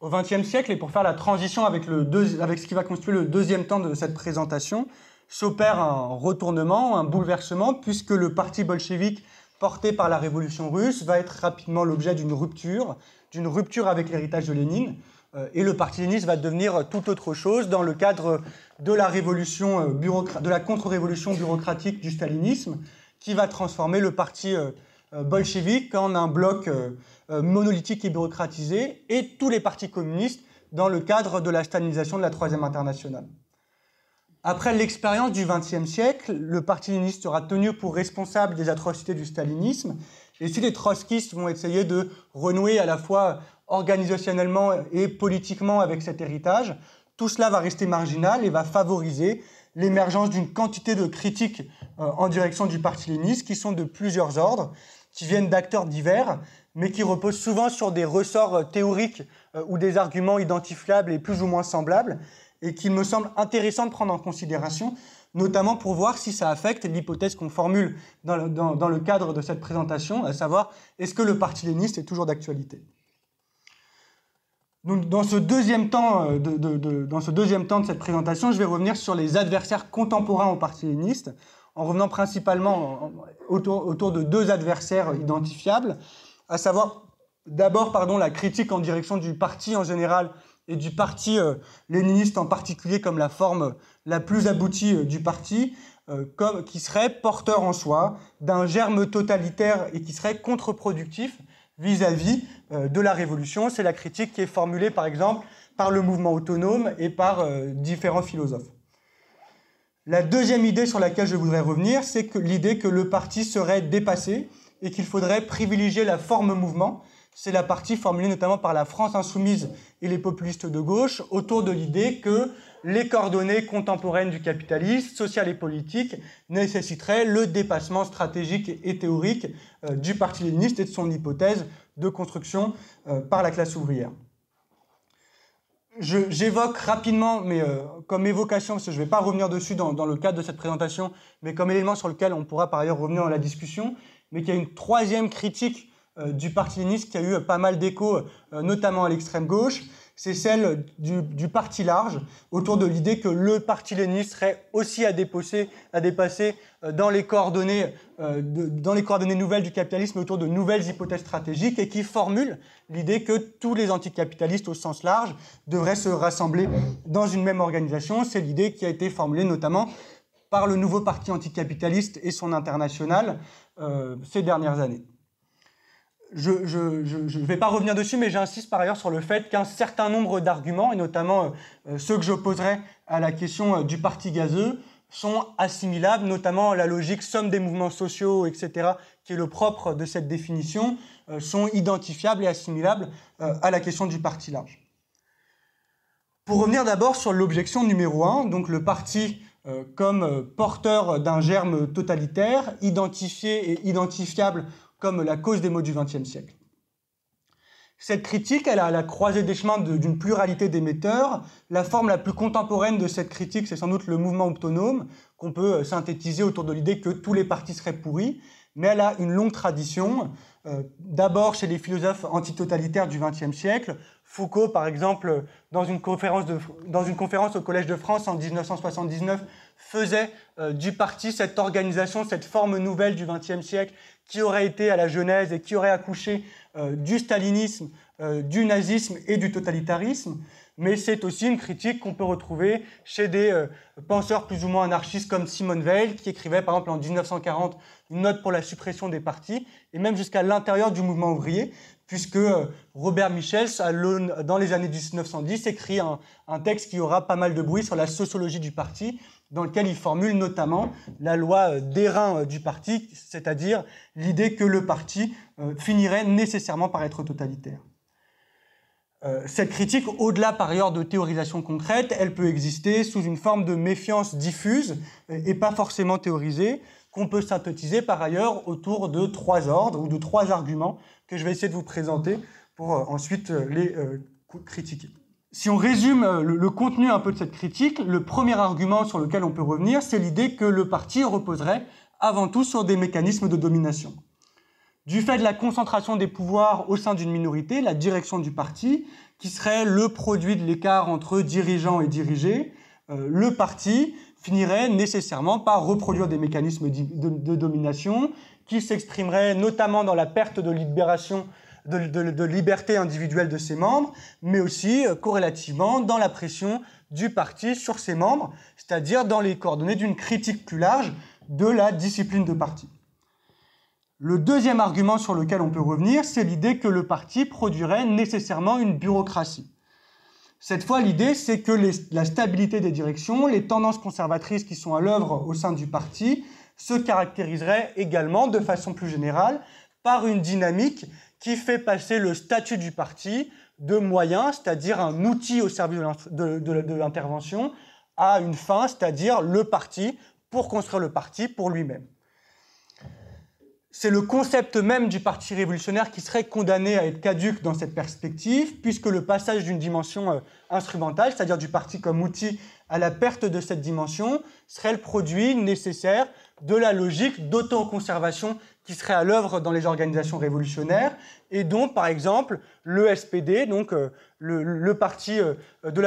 Au XXe siècle, et pour faire la transition avec, ce qui va constituer le deuxième temps de cette présentation, s'opère un retournement, un bouleversement, puisque le parti bolchevique porté par la révolution russe va être rapidement l'objet d'une rupture, d'une rupture avec l'héritage de Lénine, euh, et le Parti liniste va devenir tout autre chose dans le cadre de la révolution euh, de la contre-révolution bureaucratique du stalinisme, qui va transformer le Parti euh, bolchevique en un bloc monolithique et bureaucratisé, et tous les partis communistes dans le cadre de la stalinisation de la Troisième Internationale. Après l'expérience du XXe siècle, le Parti liniste sera tenu pour responsable des atrocités du stalinisme. Et si les trotskistes vont essayer de renouer à la fois organisationnellement et politiquement avec cet héritage, tout cela va rester marginal et va favoriser l'émergence d'une quantité de critiques euh, en direction du parti léniniste qui sont de plusieurs ordres, qui viennent d'acteurs divers, mais qui reposent souvent sur des ressorts euh, théoriques euh, ou des arguments identifiables et plus ou moins semblables, et qui me semble intéressant de prendre en considération, notamment pour voir si ça affecte l'hypothèse qu'on formule dans le, cadre de cette présentation, à savoir est-ce que le parti léniniste est toujours d'actualité dans ce deuxième temps euh, de, dans ce deuxième temps de cette présentation, je vais revenir sur les adversaires contemporains au Parti léniniste, en revenant principalement autour, de deux adversaires identifiables, à savoir d'abord pardon la critique en direction du parti en général et du parti euh, léniniste en particulier comme la forme la plus aboutie euh, du parti, comme, qui serait porteur en soi d'un germe totalitaire et qui serait contre-productif vis-à-vis euh, de la Révolution. C'est la critique qui est formulée par exemple par le mouvement autonome et par euh, différents philosophes. La deuxième idée sur laquelle je voudrais revenir, c'est l'idée que le parti serait dépassé et qu'il faudrait privilégier la forme mouvement c'est la partie formulée notamment par la France insoumise et les populistes de gauche autour de l'idée que les coordonnées contemporaines du capitalisme, social et politique, nécessiteraient le dépassement stratégique et théorique euh, du Parti léniniste et de son hypothèse de construction euh, par la classe ouvrière. J'évoque rapidement, mais euh, comme évocation, parce que je ne vais pas revenir dessus dans, dans, le cadre de cette présentation, mais comme élément sur lequel on pourra par ailleurs revenir dans la discussion, mais qu'il y a une troisième critique euh, du Parti léniniste qui a eu pas mal d'échos, euh, notamment à l'extrême gauche. C'est celle du, parti large, autour de l'idée que le parti léniniste serait aussi à dépasser, euh, dans, les coordonnées, nouvelles du capitalisme autour de nouvelles hypothèses stratégiques et qui formule l'idée que tous les anticapitalistes au sens large devraient se rassembler dans une même organisation. C'est l'idée qui a été formulée notamment par le nouveau parti anticapitaliste et son international ces dernières années je ne vais pas revenir dessus, mais j'insiste par ailleurs sur le fait qu'un certain nombre d'arguments, et notamment euh, euh, ceux que j'opposerai à la question euh, du parti gazeux, sont assimilables, notamment la logique somme des mouvements sociaux, etc., qui est le propre de cette définition, sont identifiables et assimilables à la question du parti large. Pour revenir d'abord sur l'objection numéro 1, donc le parti comme porteur d'un germe totalitaire, identifié et identifiable comme la cause des maux du XXe siècle. Cette critique, elle a la croisée des chemins d'une pluralité d'émetteurs. La forme la plus contemporaine de cette critique, c'est sans doute le mouvement autonome, qu'on peut euh, synthétiser autour de l'idée que tous les partis seraient pourris, mais elle a une longue tradition, euh, d'abord chez les philosophes antitotalitaires du XXe siècle. Foucault, par exemple, dans une, conférence dans une conférence au Collège de France en 1979, faisait euh, du parti cette organisation, cette forme nouvelle du XXe siècle qui aurait été à la Genèse et qui aurait accouché euh, du stalinisme, euh, du nazisme et du totalitarisme. Mais c'est aussi une critique qu'on peut retrouver chez des penseurs plus ou moins anarchistes comme Simone Weil, qui écrivait par exemple en 1940 une note pour la suppression des partis, et même jusqu'à l'intérieur du mouvement ouvrier, puisque Robert Michels, dans les années 1910, écrit un, texte qui aura pas mal de bruit sur la sociologie du parti, dans lequel il formule notamment la loi euh, d'airain euh, du parti, c'est-à-dire l'idée que le parti euh, finirait nécessairement par être totalitaire. Cette critique, au-delà par ailleurs de théorisation concrète, elle peut exister sous une forme de méfiance diffuse et pas forcément théorisée, qu'on peut synthétiser par ailleurs autour de trois ordres ou de trois arguments que je vais essayer de vous présenter pour ensuite les critiquer. Si on résume euh, le, contenu un peu de cette critique, le premier argument sur lequel on peut revenir, c'est l'idée que le parti reposerait avant tout sur des mécanismes de domination. Du fait de la concentration des pouvoirs au sein d'une minorité, la direction du parti, qui serait le produit de l'écart entre dirigeants et dirigés, euh, le parti finirait nécessairement par reproduire des mécanismes de, de domination qui s'exprimeraient notamment dans la perte de libération de, liberté individuelle de ses membres, mais aussi euh, corrélativement dans la pression du parti sur ses membres, c'est-à-dire dans les coordonnées d'une critique plus large de la discipline de parti. Le deuxième argument sur lequel on peut revenir, c'est l'idée que le parti produirait nécessairement une bureaucratie. Cette fois, l'idée, c'est que la stabilité des directions, les tendances conservatrices qui sont à l'œuvre au sein du parti, se caractériseraient également, de façon plus générale, par une dynamique qui fait passer le statut du parti de moyen, c'est-à-dire un outil au service de l'intervention, à une fin, c'est-à-dire le parti, pour construire le parti pour lui-même. C'est le concept même du parti révolutionnaire qui serait condamné à être caduque dans cette perspective, puisque le passage d'une dimension euh, instrumentale, c'est-à-dire du parti comme outil, à la perte de cette dimension, serait le produit nécessaire de la logique d'autoconservation qui serait à l'œuvre dans les organisations révolutionnaires, et dont, par exemple, le SPD, donc euh, le, parti euh, de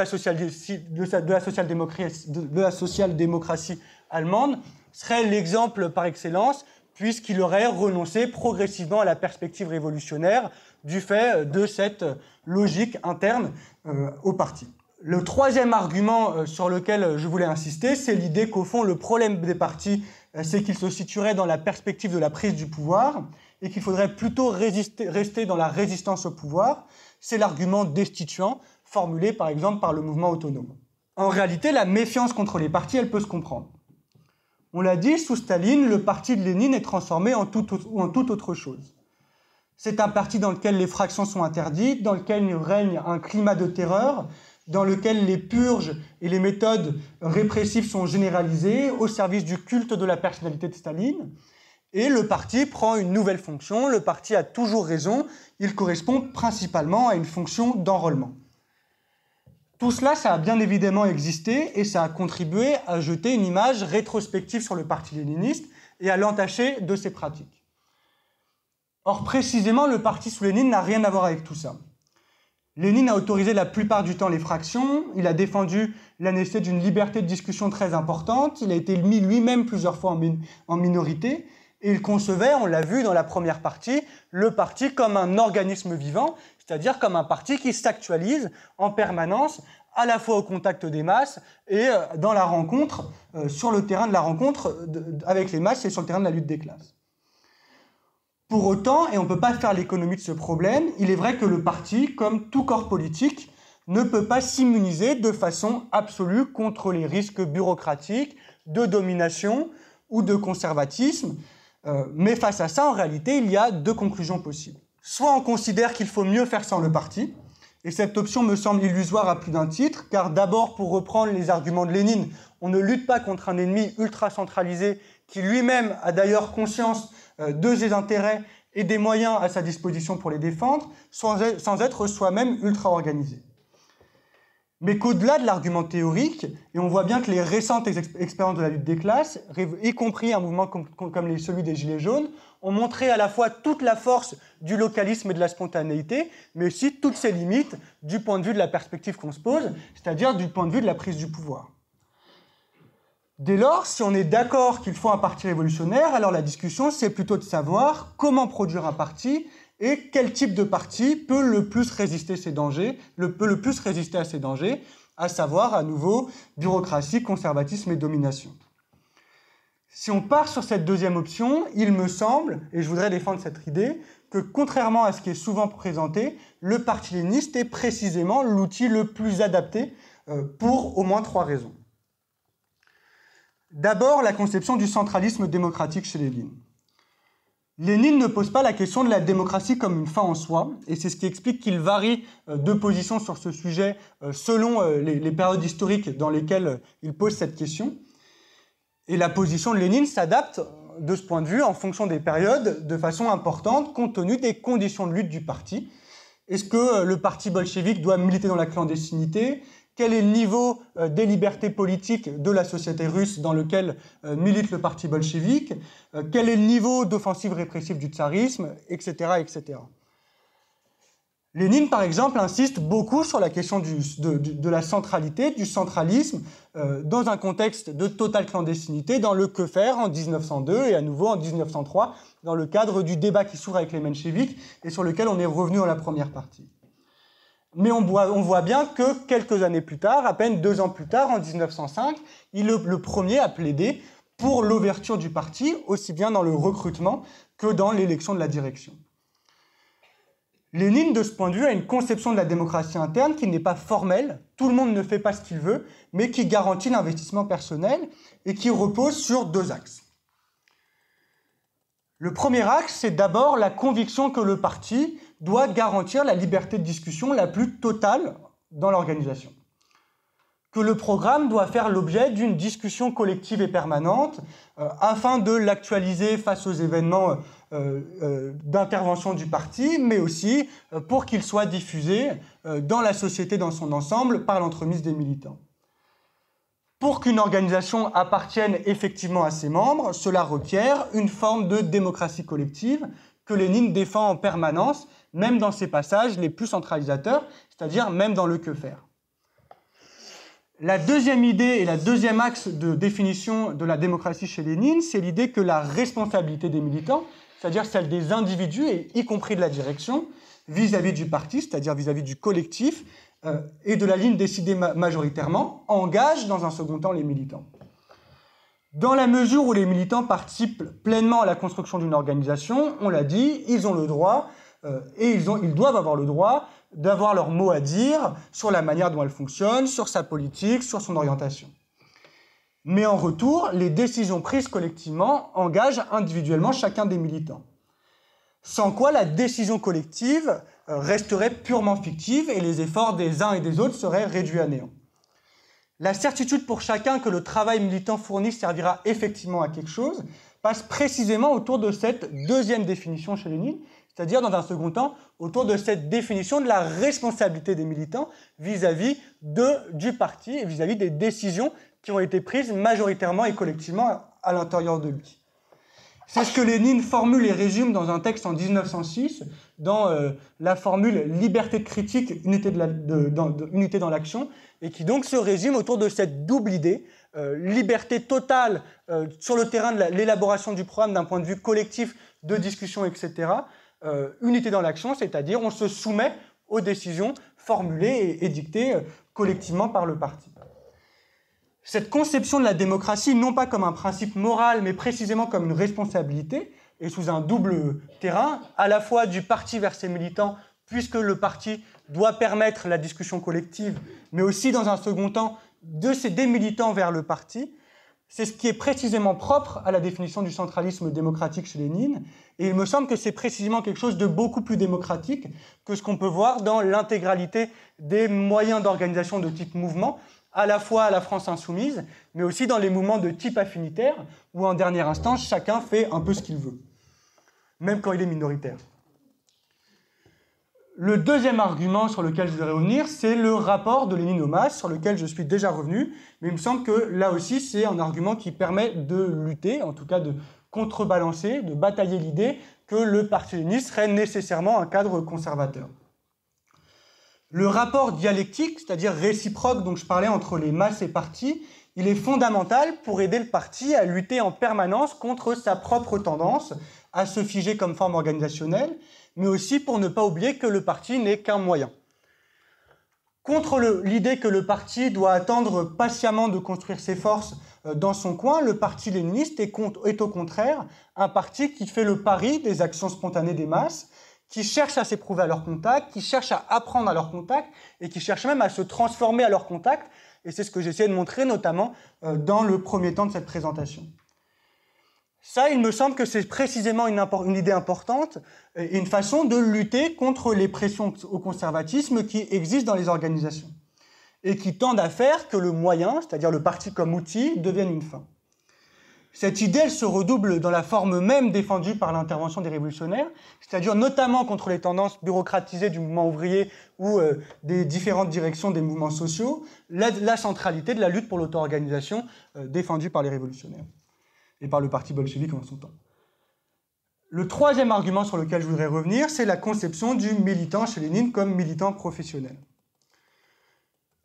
la social-démocratie allemande, serait l'exemple par excellence, puisqu'il aurait renoncé progressivement à la perspective révolutionnaire du fait euh, de cette logique interne au parti. Le troisième argument sur lequel je voulais insister, c'est l'idée qu'au fond, le problème des partis euh, c'est qu'il se situerait dans la perspective de la prise du pouvoir et qu'il faudrait plutôt rester dans la résistance au pouvoir. C'est l'argument destituant formulé par exemple par le mouvement autonome. En réalité, la méfiance contre les partis, elle peut se comprendre. On l'a dit, sous Staline, le parti de Lénine est transformé en tout autre chose. C'est un parti dans lequel les fractions sont interdites, dans lequel règne un climat de terreur, dans lequel les purges et les méthodes répressives sont généralisées au service du culte de la personnalité de Staline. Et le parti prend une nouvelle fonction, le parti a toujours raison, il correspond principalement à une fonction d'enrôlement. Tout cela, ça a bien évidemment existé et ça a contribué à jeter une image rétrospective sur le parti léniniste et à l'entacher de ses pratiques. Or, précisément, le parti sous Lénine n'a rien à voir avec tout ça. Lénine a autorisé la plupart du temps les fractions, il a défendu la nécessité d'une liberté de discussion très importante, il a été mis lui-même plusieurs fois en, minorité, et il concevait, on l'a vu dans la première partie, le parti comme un organisme vivant, c'est-à-dire comme un parti qui s'actualise en permanence, à la fois au contact des masses et euh, dans la rencontre, euh, sur le terrain de la rencontre euh, avec les masses et sur le terrain de la lutte des classes. Pour autant, et on ne peut pas faire l'économie de ce problème, il est vrai que le parti, comme tout corps politique, ne peut pas s'immuniser de façon absolue contre les risques bureaucratiques, de domination ou de conservatisme. Euh, mais face à ça, en réalité, il y a deux conclusions possibles. Soit on considère qu'il faut mieux faire sans le parti, et cette option me semble illusoire à plus d'un titre, car d'abord, pour reprendre les arguments de Lénine, on ne lutte pas contre un ennemi ultra centralisé qui lui-même a d'ailleurs conscience euh, de ses intérêts et des moyens à sa disposition pour les défendre, sans être soi-même ultra-organisé. Mais qu'au-delà de l'argument théorique, et on voit bien que les récentes expériences de la lutte des classes, y compris un mouvement comme celui des Gilets jaunes, ont montré à la fois toute la force du localisme et de la spontanéité, mais aussi toutes ses limites du point de vue de la perspective qu'on se pose, c'est-à-dire du point de vue de la prise du pouvoir. Dès lors, si on est d'accord qu'il faut un parti révolutionnaire, alors la discussion, c'est plutôt de savoir comment produire un parti et quel type de parti peut le plus résister ces dangers, peut le plus résister à ces dangers, à savoir à nouveau bureaucratie, conservatisme et domination. Si on part sur cette deuxième option, il me semble, et je voudrais défendre cette idée, que contrairement à ce qui est souvent présenté, le parti léniste est précisément l'outil le plus adapté euh, pour au moins trois raisons. D'abord, la conception du centralisme démocratique chez Lénine. Lénine ne pose pas la question de la démocratie comme une fin en soi, et c'est ce qui explique qu'il varie euh, de position sur ce sujet euh, selon euh, les périodes historiques dans lesquelles il pose cette question. Et la position de Lénine s'adapte de ce point de vue en fonction des périodes de façon importante compte tenu des conditions de lutte du parti. Est-ce que le parti bolchevique doit militer dans la clandestinité quel est le niveau euh, des libertés politiques de la société russe dans lequel euh, milite le parti bolchevique, euh, quel est le niveau d'offensive répressive du tsarisme, etc., etc. Lénine, par exemple, insiste beaucoup sur la question de, la centralité, du centralisme, dans un contexte de totale clandestinité, dans le que faire en 1902 et à nouveau en 1903, dans le cadre du débat qui s'ouvre avec les mencheviks et sur lequel on est revenu en la première partie. Mais on voit, bien que quelques années plus tard, à peine deux ans plus tard, en 1905, il est le premier à plaider pour l'ouverture du parti, aussi bien dans le recrutement que dans l'élection de la direction. Lénine, de ce point de vue, a une conception de la démocratie interne qui n'est pas formelle, tout le monde ne fait pas ce qu'il veut, mais qui garantit l'investissement personnel et qui repose sur deux axes. Le premier axe, c'est d'abord la conviction que le parti doit garantir la liberté de discussion la plus totale dans l'organisation. Que le programme doit faire l'objet d'une discussion collective et permanente euh, afin de l'actualiser face aux événements euh, euh, d'intervention du parti, mais aussi pour qu'il soit diffusé dans la société dans son ensemble par l'entremise des militants. Pour qu'une organisation appartienne effectivement à ses membres, cela requiert une forme de démocratie collective que Lénine défend en permanence, même dans ses passages les plus centralisateurs, c'est-à-dire même dans le que faire. La deuxième idée et la deuxième axe de définition de la démocratie chez Lénine, c'est l'idée que la responsabilité des militants, c'est-à-dire celle des individus, et y compris de la direction, vis-à-vis du parti, c'est-à-dire vis-à-vis du collectif, euh, et de la ligne décidée majoritairement, engage dans un second temps les militants. Dans la mesure où les militants participent pleinement à la construction d'une organisation, on l'a dit, ils ont le droit euh, et ils, ont, ils doivent avoir le droit d'avoir leur mot à dire sur la manière dont elle fonctionne, sur sa politique, sur son orientation. Mais en retour, les décisions prises collectivement engagent individuellement chacun des militants. Sans quoi la décision collective euh, resterait purement fictive et les efforts des uns et des autres seraient réduits à néant. La certitude pour chacun que le travail militant fourni servira effectivement à quelque chose passe précisément autour de cette deuxième définition chez Lénine, c'est-à-dire dans un second temps autour de cette définition de la responsabilité des militants vis-à-vis de, du parti et vis-à-vis des décisions qui ont été prises majoritairement et collectivement à l'intérieur de lui. C'est ce que Lénine formule et résume dans un texte en 1906, dans euh, la formule liberté de critique, unité, dans, l'action, et qui donc se résume autour de cette double idée, euh, liberté totale euh, sur le terrain de l'élaboration du programme d'un point de vue collectif, de discussion, etc. unité dans l'action, c'est-à-dire on se soumet aux décisions formulées et dictées collectivement par le parti cette conception de la démocratie, non pas comme un principe moral, mais précisément comme une responsabilité, et sous un double terrain, à la fois du parti vers ses militants, puisque le parti doit permettre la discussion collective, mais aussi dans un second temps de ses, des militants vers le parti. C'est ce qui est précisément propre à la définition du centralisme démocratique chez Lénine, et il me semble que c'est précisément quelque chose de beaucoup plus démocratique que ce qu'on peut voir dans l'intégralité des moyens d'organisation de type mouvement, à la fois à la France insoumise, mais aussi dans les mouvements de type affinitaire, où en dernier instance, chacun fait un peu ce qu'il veut, même quand il est minoritaire. Le deuxième argument sur lequel je voudrais revenir, c'est le rapport de Lénine au sur lequel je suis déjà revenu, mais il me semble que là aussi, c'est un argument qui permet de lutter, en tout cas de contrebalancer, de batailler l'idée que le parti léniniste serait nécessairement un cadre conservateur. Le rapport dialectique, c'est-à-dire réciproque dont je parlais entre les masses et partis, il est fondamental pour aider le parti à lutter en permanence contre sa propre tendance à se figer comme forme organisationnelle, mais aussi pour ne pas oublier que le parti n'est qu'un moyen. Contre l'idée que le parti doit attendre patiemment de construire ses forces euh, dans son coin, le parti léniniste est, est au contraire un parti qui fait le pari des actions spontanées des masses qui cherchent à s'éprouver à leur contact, qui cherchent à apprendre à leur contact, et qui cherchent même à se transformer à leur contact, Et c'est ce que j'essayais de montrer notamment euh, dans le premier temps de cette présentation. Ça, il me semble que c'est précisément une, une, idée importante et une façon de lutter contre les pressions au conservatisme qui existent dans les organisations et qui tendent à faire que le moyen, c'est-à-dire le parti comme outil, devienne une fin. Cette idée, elle se redouble dans la forme même défendue par l'intervention des révolutionnaires, c'est-à-dire notamment contre les tendances bureaucratisées du mouvement ouvrier ou euh, des différentes directions des mouvements sociaux, la, centralité de la lutte pour l'auto-organisation euh, défendue par les révolutionnaires et par le parti bolchevique en son temps. Le troisième argument sur lequel je voudrais revenir, c'est la conception du militant chez Lénine comme militant professionnel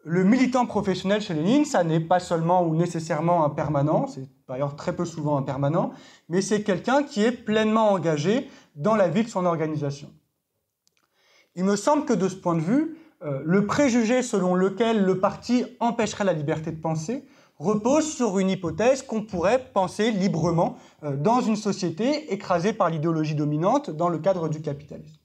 le militant professionnel chez Lénine, ça n'est pas seulement ou nécessairement un permanent, c'est d'ailleurs très peu souvent un permanent, mais c'est quelqu'un qui est pleinement engagé dans la vie de son organisation. Il me semble que de ce point de vue, euh, le préjugé selon lequel le parti empêcherait la liberté de penser repose sur une hypothèse qu'on pourrait penser librement euh, dans une société écrasée par l'idéologie dominante dans le cadre du capitalisme.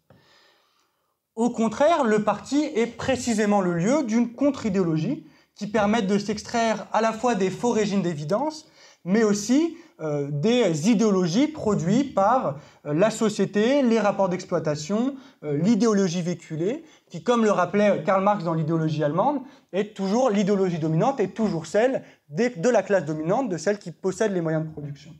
Au contraire, le parti est précisément le lieu d'une contre-idéologie qui permet de s'extraire à la fois des faux régimes d'évidence, mais aussi euh, des idéologies produites par euh, la société, les rapports d'exploitation, euh, l'idéologie véhiculée, qui, comme le rappelait Karl Marx dans l'idéologie allemande, est toujours l'idéologie dominante, et toujours celle de la classe dominante, de celle qui possède les moyens de production.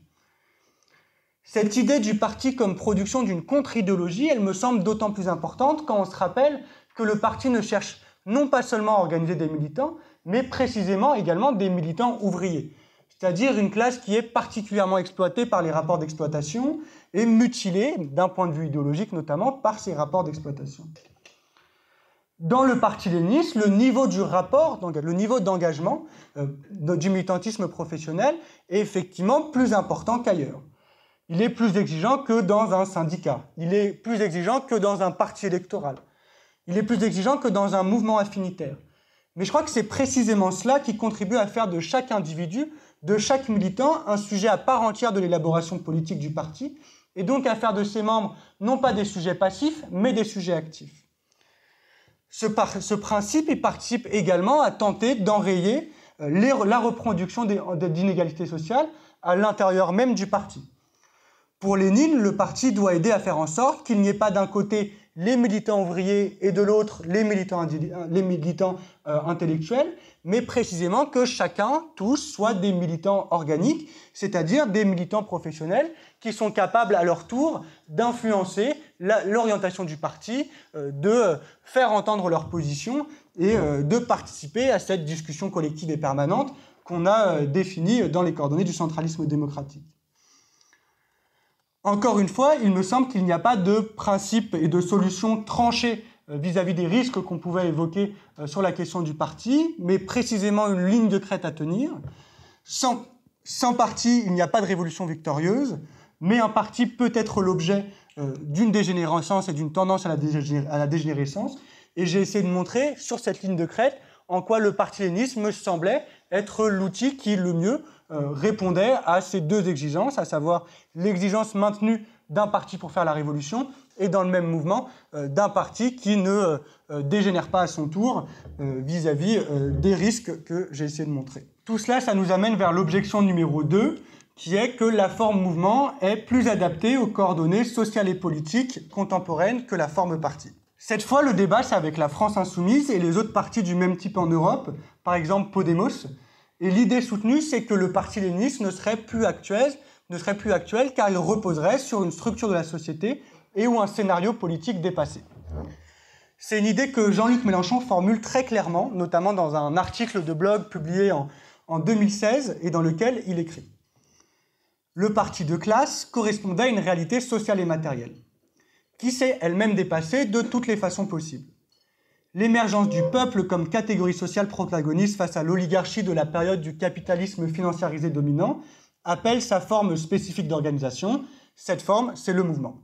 Cette idée du parti comme production d'une contre-idéologie, elle me semble d'autant plus importante quand on se rappelle que le parti ne cherche non pas seulement à organiser des militants, mais précisément également des militants ouvriers, c'est-à-dire une classe qui est particulièrement exploitée par les rapports d'exploitation et mutilée, d'un point de vue idéologique notamment, par ces rapports d'exploitation. Dans le parti léniniste, le niveau du rapport, le niveau d'engagement euh, du militantisme professionnel est effectivement plus important qu'ailleurs. Il est plus exigeant que dans un syndicat. Il est plus exigeant que dans un parti électoral. Il est plus exigeant que dans un mouvement affinitaire. Mais je crois que c'est précisément cela qui contribue à faire de chaque individu, de chaque militant, un sujet à part entière de l'élaboration politique du parti, et donc à faire de ses membres non pas des sujets passifs, mais des sujets actifs. Ce, principe il participe également à tenter d'enrayer euh, la reproduction d'inégalités sociales à l'intérieur même du parti. Pour Lénine, le parti doit aider à faire en sorte qu'il n'y ait pas d'un côté les militants ouvriers et de l'autre les militants, euh, euh, intellectuels, mais précisément que chacun, tous, soit des militants organiques, c'est-à-dire des militants professionnels qui sont capables à leur tour d'influencer l'orientation du parti, euh, de faire entendre leur position et de participer à cette discussion collective et permanente qu'on a définie dans les coordonnées du centralisme démocratique. Encore une fois, il me semble qu'il n'y a pas de principe et de solution tranchée euh, vis-à-vis des risques qu'on pouvait évoquer euh, sur la question du parti, mais précisément une ligne de crête à tenir. Sans, parti, il n'y a pas de révolution victorieuse, mais un parti peut être l'objet euh, d'une dégénérescence et d'une tendance à la, dégénérescence. Et j'ai essayé de montrer sur cette ligne de crête en quoi le parti semblait être l'outil qui le mieux euh, répondait à ces deux exigences, à savoir l'exigence maintenue d'un parti pour faire la révolution et dans le même mouvement euh, d'un parti qui ne euh, dégénère pas à son tour vis-à-vis -vis, des risques que j'ai essayé de montrer. Tout cela, ça nous amène vers l'objection numéro 2, qui est que la forme mouvement est plus adaptée aux coordonnées sociales et politiques contemporaines que la forme parti. Cette fois, le débat, c'est avec la France insoumise et les autres partis du même type en Europe, par exemple Podemos, et l'idée soutenue, c'est que le parti léniniste ne serait plus actuel, ne serait plus actuel car il reposerait sur une structure de la société et ou un scénario politique dépassé. C'est une idée que Jean-Luc Mélenchon formule très clairement, notamment dans un article de blog publié en, en 2016 et dans lequel il écrit Le parti de classe correspondait à une réalité sociale et matérielle, qui s'est elle-même dépassée de toutes les façons possibles l'émergence du peuple comme catégorie sociale protagoniste face à l'oligarchie de la période du capitalisme financiarisé dominant appelle sa forme spécifique d'organisation. Cette forme, c'est le mouvement.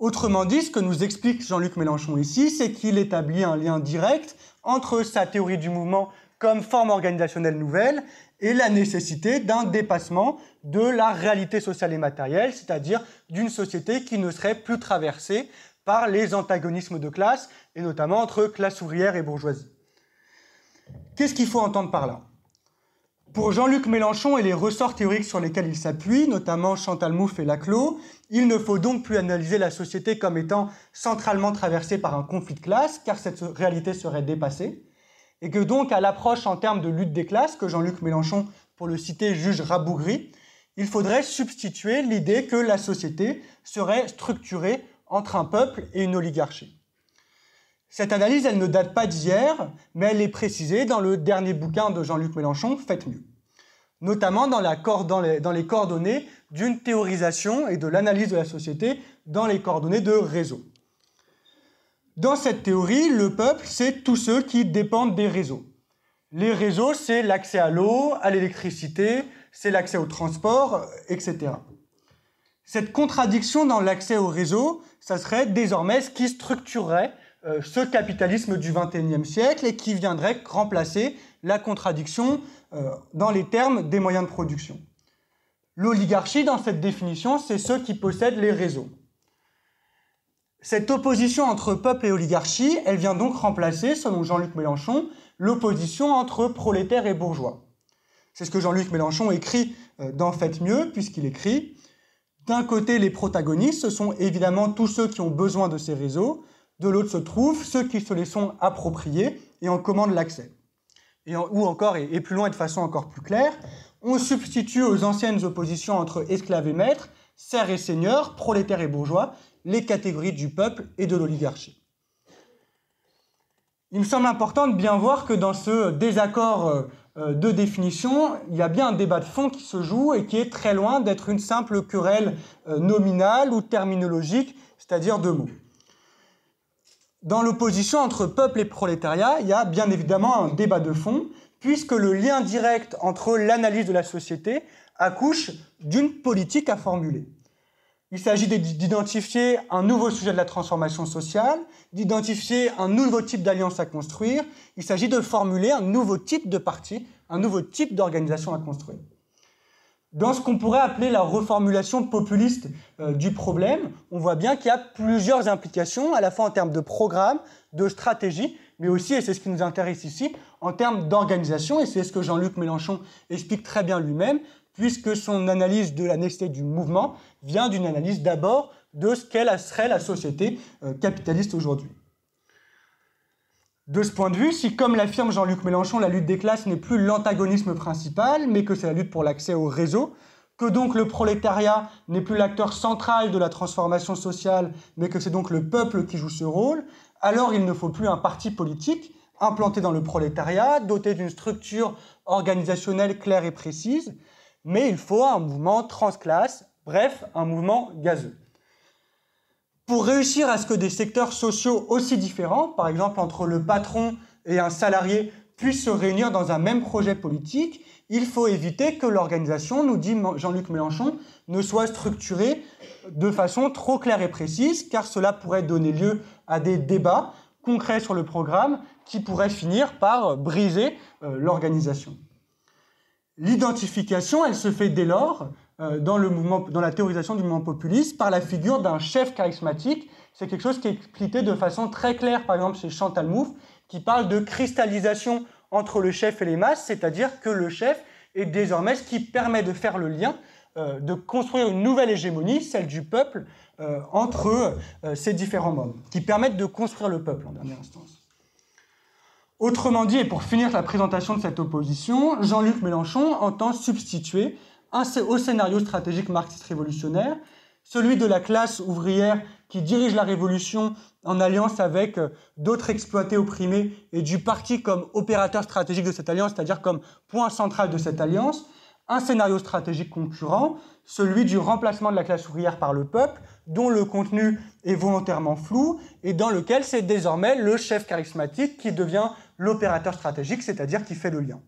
Autrement dit, ce que nous explique Jean-Luc Mélenchon ici, c'est qu'il établit un lien direct entre sa théorie du mouvement comme forme organisationnelle nouvelle et la nécessité d'un dépassement de la réalité sociale et matérielle, c'est-à-dire d'une société qui ne serait plus traversée par les antagonismes de classe, et notamment entre classe ouvrière et bourgeoisie. Qu'est-ce qu'il faut entendre par là Pour Jean-Luc Mélenchon et les ressorts théoriques sur lesquels il s'appuie, notamment Chantal Mouffe et Laclos, il ne faut donc plus analyser la société comme étant centralement traversée par un conflit de classe, car cette réalité serait dépassée, et que donc à l'approche en termes de lutte des classes, que Jean-Luc Mélenchon, pour le citer, juge rabougri, il faudrait substituer l'idée que la société serait structurée entre un peuple et une oligarchie. Cette analyse, elle ne date pas d'hier, mais elle est précisée dans le dernier bouquin de Jean-Luc Mélenchon, Faites mieux. Notamment dans, les, dans les coordonnées d'une théorisation et de l'analyse de la société dans les coordonnées de réseaux. Dans cette théorie, le peuple, c'est tous ceux qui dépendent des réseaux. Les réseaux, c'est l'accès à l'eau, à l'électricité, c'est l'accès au transport, etc. Cette contradiction dans l'accès au réseau, ça serait désormais ce qui structurerait euh, ce capitalisme du XXIe siècle et qui viendrait remplacer la contradiction euh, dans les termes des moyens de production. L'oligarchie, dans cette définition, c'est ceux qui possèdent les réseaux. Cette opposition entre peuple et oligarchie, elle vient donc remplacer, selon Jean-Luc Mélenchon, l'opposition entre prolétaires et bourgeois. C'est ce que Jean-Luc Mélenchon écrit euh, dans Faites mieux, puisqu'il écrit d'un côté, les protagonistes, ce sont évidemment tous ceux qui ont besoin de ces réseaux. De l'autre se trouvent ceux qui se les sont appropriés et en commandent l'accès. Et ou encore, et, plus loin et de façon encore plus claire, on substitue aux anciennes oppositions entre esclaves et maîtres, serfs et seigneurs, prolétaires et bourgeois, les catégories du peuple et de l'oligarchie. Il me semble important de bien voir que dans ce désaccord euh, euh, de définition, il y a bien un débat de fond qui se joue et qui est très loin d'être une simple querelle euh, nominale ou terminologique, c'est-à-dire de mots. Dans l'opposition entre peuple et prolétariat, il y a bien évidemment un débat de fond, puisque le lien direct entre l'analyse de la société accouche d'une politique à formuler. Il s'agit d'identifier un nouveau sujet de la transformation sociale, d'identifier un nouveau type d'alliance à construire, il s'agit de formuler un nouveau type de parti, un nouveau type d'organisation à construire. Dans ce qu'on pourrait appeler la reformulation populiste euh, du problème, on voit bien qu'il y a plusieurs implications, à la fois en termes de programme, de stratégie, mais aussi, et c'est ce qui nous intéresse ici, en termes d'organisation, et c'est ce que Jean-Luc Mélenchon explique très bien lui-même, puisque son analyse de la nécessité du mouvement vient d'une analyse d'abord de ce qu'elle serait la société euh, capitaliste aujourd'hui. De ce point de vue, si, comme l'affirme Jean-Luc Mélenchon, la lutte des classes n'est plus l'antagonisme principal, mais que c'est la lutte pour l'accès au réseau, que donc le prolétariat n'est plus l'acteur central de la transformation sociale, mais que c'est donc le peuple qui joue ce rôle, alors il ne faut plus un parti politique implanté dans le prolétariat, doté d'une structure organisationnelle claire et précise, mais il faut un mouvement transclasse, bref, un mouvement gazeux. Pour réussir à ce que des secteurs sociaux aussi différents, par exemple entre le patron et un salarié, puissent se réunir dans un même projet politique, il faut éviter que l'organisation, nous dit Jean-Luc Mélenchon, ne soit structurée de façon trop claire et précise, car cela pourrait donner lieu à des débats concrets sur le programme qui pourraient finir par briser euh, l'organisation l'identification, elle se fait dès lors, euh, dans, le mouvement, dans la théorisation du mouvement populiste, par la figure d'un chef charismatique. C'est quelque chose qui est expliqué de façon très claire, par exemple, chez Chantal Mouffe, qui parle de cristallisation entre le chef et les masses, c'est-à-dire que le chef est désormais ce qui permet de faire le lien, euh, de construire une nouvelle hégémonie, celle du peuple, euh, entre ces différents modes, qui permettent de construire le peuple en dernière instance. Autrement dit, et pour finir la présentation de cette opposition, Jean-Luc Mélenchon entend substituer un, au scénario stratégique marxiste révolutionnaire celui de la classe ouvrière qui dirige la révolution en alliance avec euh, d'autres exploités opprimés et du parti comme opérateur stratégique de cette alliance, c'est-à-dire comme point central de cette alliance, un scénario stratégique concurrent, celui du remplacement de la classe ouvrière par le peuple, dont le contenu est volontairement flou et dans lequel c'est désormais le chef charismatique qui devient l'opérateur stratégique, c'est-à-dire qui fait le lien.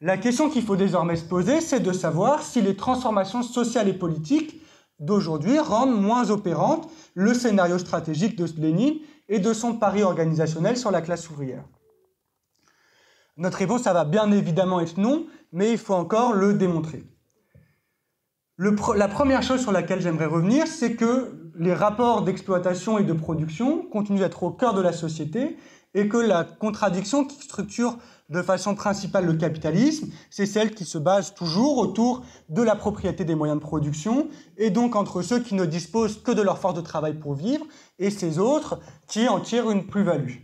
La question qu'il faut désormais se poser, c'est de savoir si les transformations sociales et politiques d'aujourd'hui rendent moins opérante le scénario stratégique de Lénine et de son pari organisationnel sur la classe ouvrière. Notre réponse, ça va bien évidemment être non, mais il faut encore le démontrer. la première chose sur laquelle j'aimerais revenir, c'est que les rapports d'exploitation et de production continuent d'être au cœur de la société et que la contradiction qui structure de façon principale le capitalisme, c'est celle qui se base toujours autour de la propriété des moyens de production, et donc entre ceux qui ne disposent que de leur force de travail pour vivre, et ces autres qui en tirent une plus-value.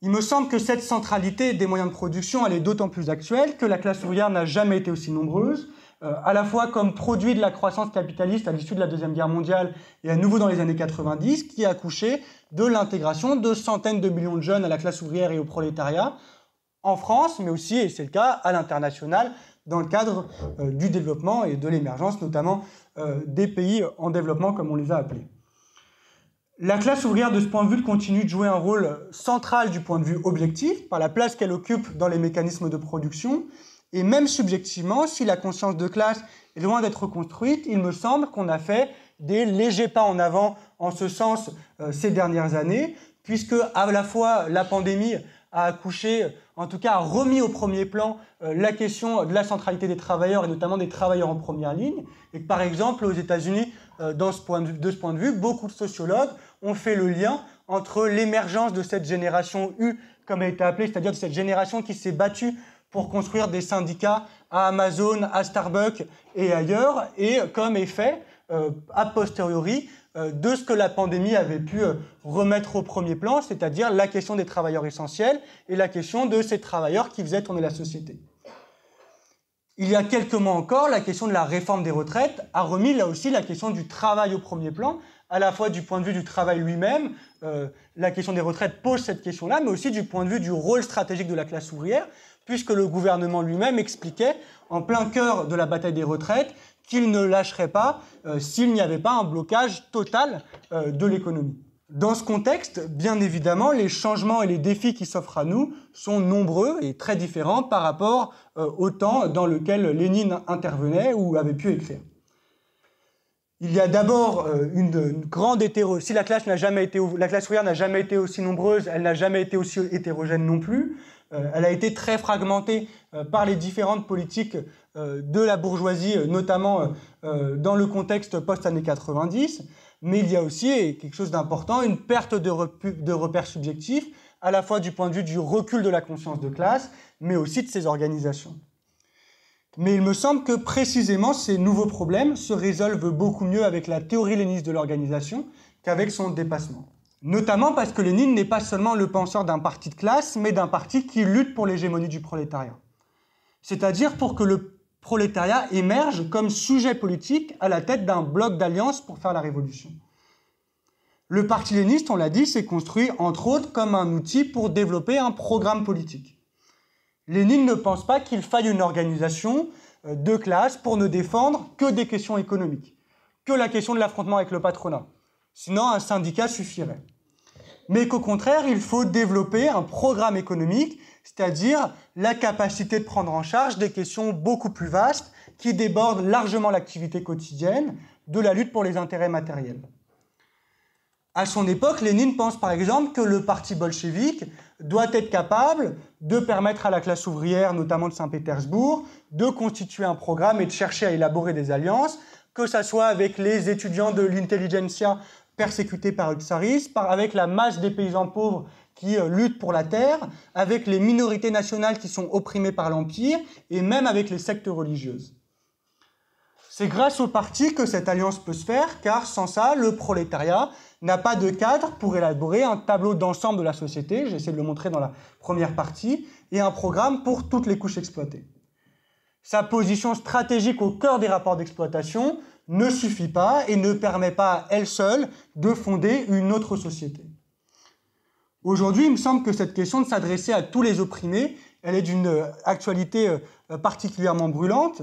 Il me semble que cette centralité des moyens de production, elle est d'autant plus actuelle que la classe ouvrière n'a jamais été aussi nombreuse, euh, à la fois comme produit de la croissance capitaliste à l'issue de la Deuxième Guerre mondiale et à nouveau dans les années 90, qui a accouché de l'intégration de centaines de millions de jeunes à la classe ouvrière et au prolétariat en France, mais aussi, et c'est le cas, à l'international, dans le cadre euh, du développement et de l'émergence, notamment euh, des pays en développement, comme on les a appelés. La classe ouvrière, de ce point de vue, continue de jouer un rôle central du point de vue objectif, par la place qu'elle occupe dans les mécanismes de production, et même subjectivement, si la conscience de classe est loin d'être construite, il me semble qu'on a fait des légers pas en avant en ce sens euh, ces dernières années, puisque à la fois la pandémie a accouché, en tout cas a remis au premier plan euh, la question de la centralité des travailleurs et notamment des travailleurs en première ligne, et par exemple aux États-Unis, euh, de, de ce point de vue, beaucoup de sociologues ont fait le lien entre l'émergence de cette génération U, comme elle a été appelée, c'est-à-dire de cette génération qui s'est battue pour construire des syndicats à Amazon, à Starbucks et ailleurs, et comme effet, euh, a posteriori, euh, de ce que la pandémie avait pu euh, remettre au premier plan, c'est-à-dire la question des travailleurs essentiels et la question de ces travailleurs qui faisaient tourner la société. Il y a quelques mois encore, la question de la réforme des retraites a remis là aussi la question du travail au premier plan, à la fois du point de vue du travail lui-même, la question des retraites pose cette question-là, mais aussi du point de vue du rôle stratégique de la classe ouvrière, puisque le gouvernement lui-même expliquait, en plein cœur de la bataille des retraites, qu'il ne lâcherait pas euh, s'il n'y avait pas un blocage total euh, de l'économie. Dans ce contexte, bien évidemment, les changements et les défis qui s'offrent à nous sont nombreux et très différents par rapport euh, au temps dans lequel Lénine intervenait ou avait pu écrire. Il y a d'abord une, grande hétérogène. Si la classe, n'a la classe ouvrière n'a jamais été aussi nombreuse, elle n'a jamais été aussi hétérogène non plus. Euh, elle a été très fragmentée euh, par les différentes politiques euh, de la bourgeoisie, notamment dans le contexte post-années 90. Mais il y a aussi et quelque chose d'important, une perte de, repères subjectifs, à la fois du point de vue du recul de la conscience de classe, mais aussi de ses organisations. Mais il me semble que précisément ces nouveaux problèmes se résolvent beaucoup mieux avec la théorie léniste de l'organisation qu'avec son dépassement. Notamment parce que Lénine n'est pas seulement le penseur d'un parti de classe, mais d'un parti qui lutte pour l'hégémonie du prolétariat. C'est-à-dire pour que le prolétariat émerge comme sujet politique à la tête d'un bloc d'alliance pour faire la révolution. Le parti léniste, on l'a dit, s'est construit entre autres comme un outil pour développer un programme politique. Lénine ne pense pas qu'il faille une organisation euh, de classe pour ne défendre que des questions économiques, que la question de l'affrontement avec le patronat. Sinon, un syndicat suffirait mais qu'au contraire, il faut développer un programme économique, c'est-à-dire la capacité de prendre en charge des questions beaucoup plus vastes qui débordent largement l'activité quotidienne de la lutte pour les intérêts matériels. À son époque, Lénine pense par exemple que le parti bolchevique doit être capable de permettre à la classe ouvrière, notamment de Saint-Pétersbourg, de constituer un programme et de chercher à élaborer des alliances, que ce soit avec les étudiants de l'intelligentsia persécutés par Utsaris, par, avec la masse des paysans pauvres qui euh, luttent pour la terre, avec les minorités nationales qui sont opprimées par l'Empire, et même avec les sectes religieuses. C'est grâce au parti que cette alliance peut se faire, car sans ça, le prolétariat n'a pas de cadre pour élaborer un tableau d'ensemble de la société, j'essaie de le montrer dans la première partie, et un programme pour toutes les couches exploitées. Sa position stratégique au cœur des rapports d'exploitation, ne suffit pas et ne permet pas elle seule de fonder une autre société. Aujourd'hui, il me semble que cette question de s'adresser à tous les opprimés, elle est d'une actualité euh, particulièrement brûlante.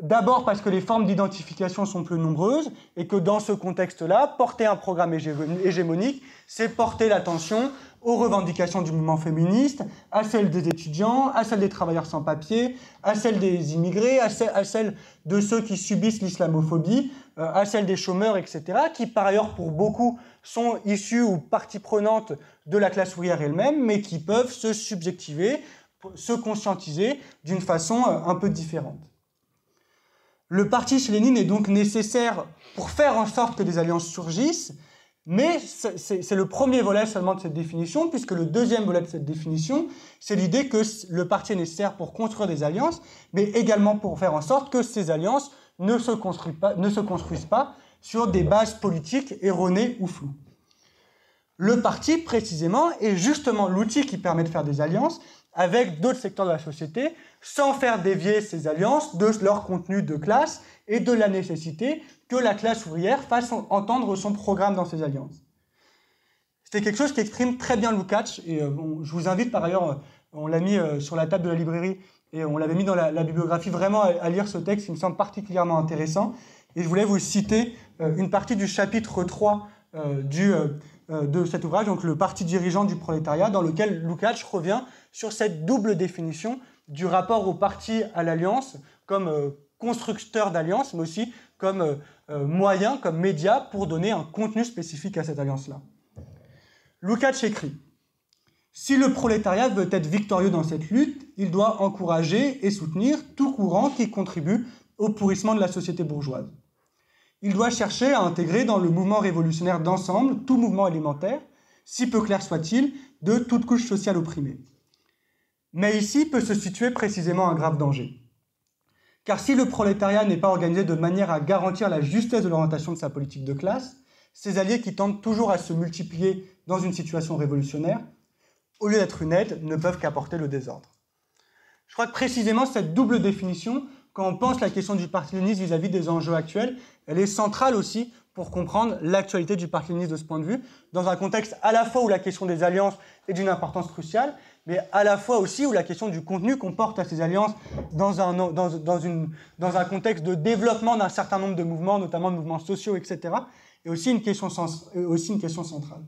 D'abord parce que les formes d'identification sont plus nombreuses et que dans ce contexte-là, porter un programme hégémonique, c'est porter l'attention aux revendications du mouvement féministe, à celles des étudiants, à celles des travailleurs sans papier, à celles des immigrés, à, celles, de ceux qui subissent l'islamophobie, euh, à celles des chômeurs, etc., qui par ailleurs pour beaucoup sont issus ou partie prenante de la classe ouvrière elle-même, mais qui peuvent se subjectiver, se conscientiser d'une façon euh, un peu différente. Le parti chez est donc nécessaire pour faire en sorte que des alliances surgissent, mais c'est le premier volet seulement de cette définition, puisque le deuxième volet de cette définition, c'est l'idée que le parti est nécessaire pour construire des alliances, mais également pour faire en sorte que ces alliances ne se, ne se construisent pas sur des bases politiques erronées ou floues. Le parti, précisément, est justement l'outil qui permet de faire des alliances avec d'autres secteurs de la société, sans faire dévier ces alliances de leur contenu de classe et de la nécessité que la classe ouvrière fasse entendre son programme dans ses alliances. C'était quelque chose qui exprime très bien Lukács, et euh, je vous invite par ailleurs, euh, on l'a mis euh, sur la table de la librairie, et on l'avait mis dans la, bibliographie, vraiment à, lire ce texte Il me semble particulièrement intéressant. Et je voulais vous citer une partie du chapitre 3 du, de cet ouvrage, donc le parti dirigeant du prolétariat, dans lequel Lukács revient sur cette double définition du rapport au parti à l'alliance comme constructeur d'alliance, mais aussi comme euh, moyen comme média pour donner un contenu spécifique à cette alliance-là. Lukács écrit Si le prolétariat veut être victorieux dans cette lutte, il doit encourager et soutenir tout courant qui contribue au pourrissement de la société bourgeoise. Il doit chercher à intégrer dans le mouvement révolutionnaire d'ensemble tout mouvement élémentaire, si peu clair soit-il, de toute couche sociale opprimée. Mais ici peut se situer précisément un grave danger. Car si le prolétariat n'est pas organisé de manière à garantir la justesse de l'orientation de sa politique de classe, ses alliés qui tentent toujours à se multiplier dans une situation révolutionnaire, au lieu d'être une aide, ne peuvent qu'apporter le désordre. Je crois que précisément cette double définition, quand on pense la question du Parti vis-à-vis des enjeux actuels, elle est centrale aussi pour comprendre l'actualité du Parti de ce point de vue, dans un contexte à la fois où la question des alliances est d'une importance cruciale, mais à la fois aussi où la question du contenu qu'on porte à ces alliances dans un, contexte de développement d'un certain nombre de mouvements, notamment de mouvements sociaux, etc., est euh, aussi une question, centrale.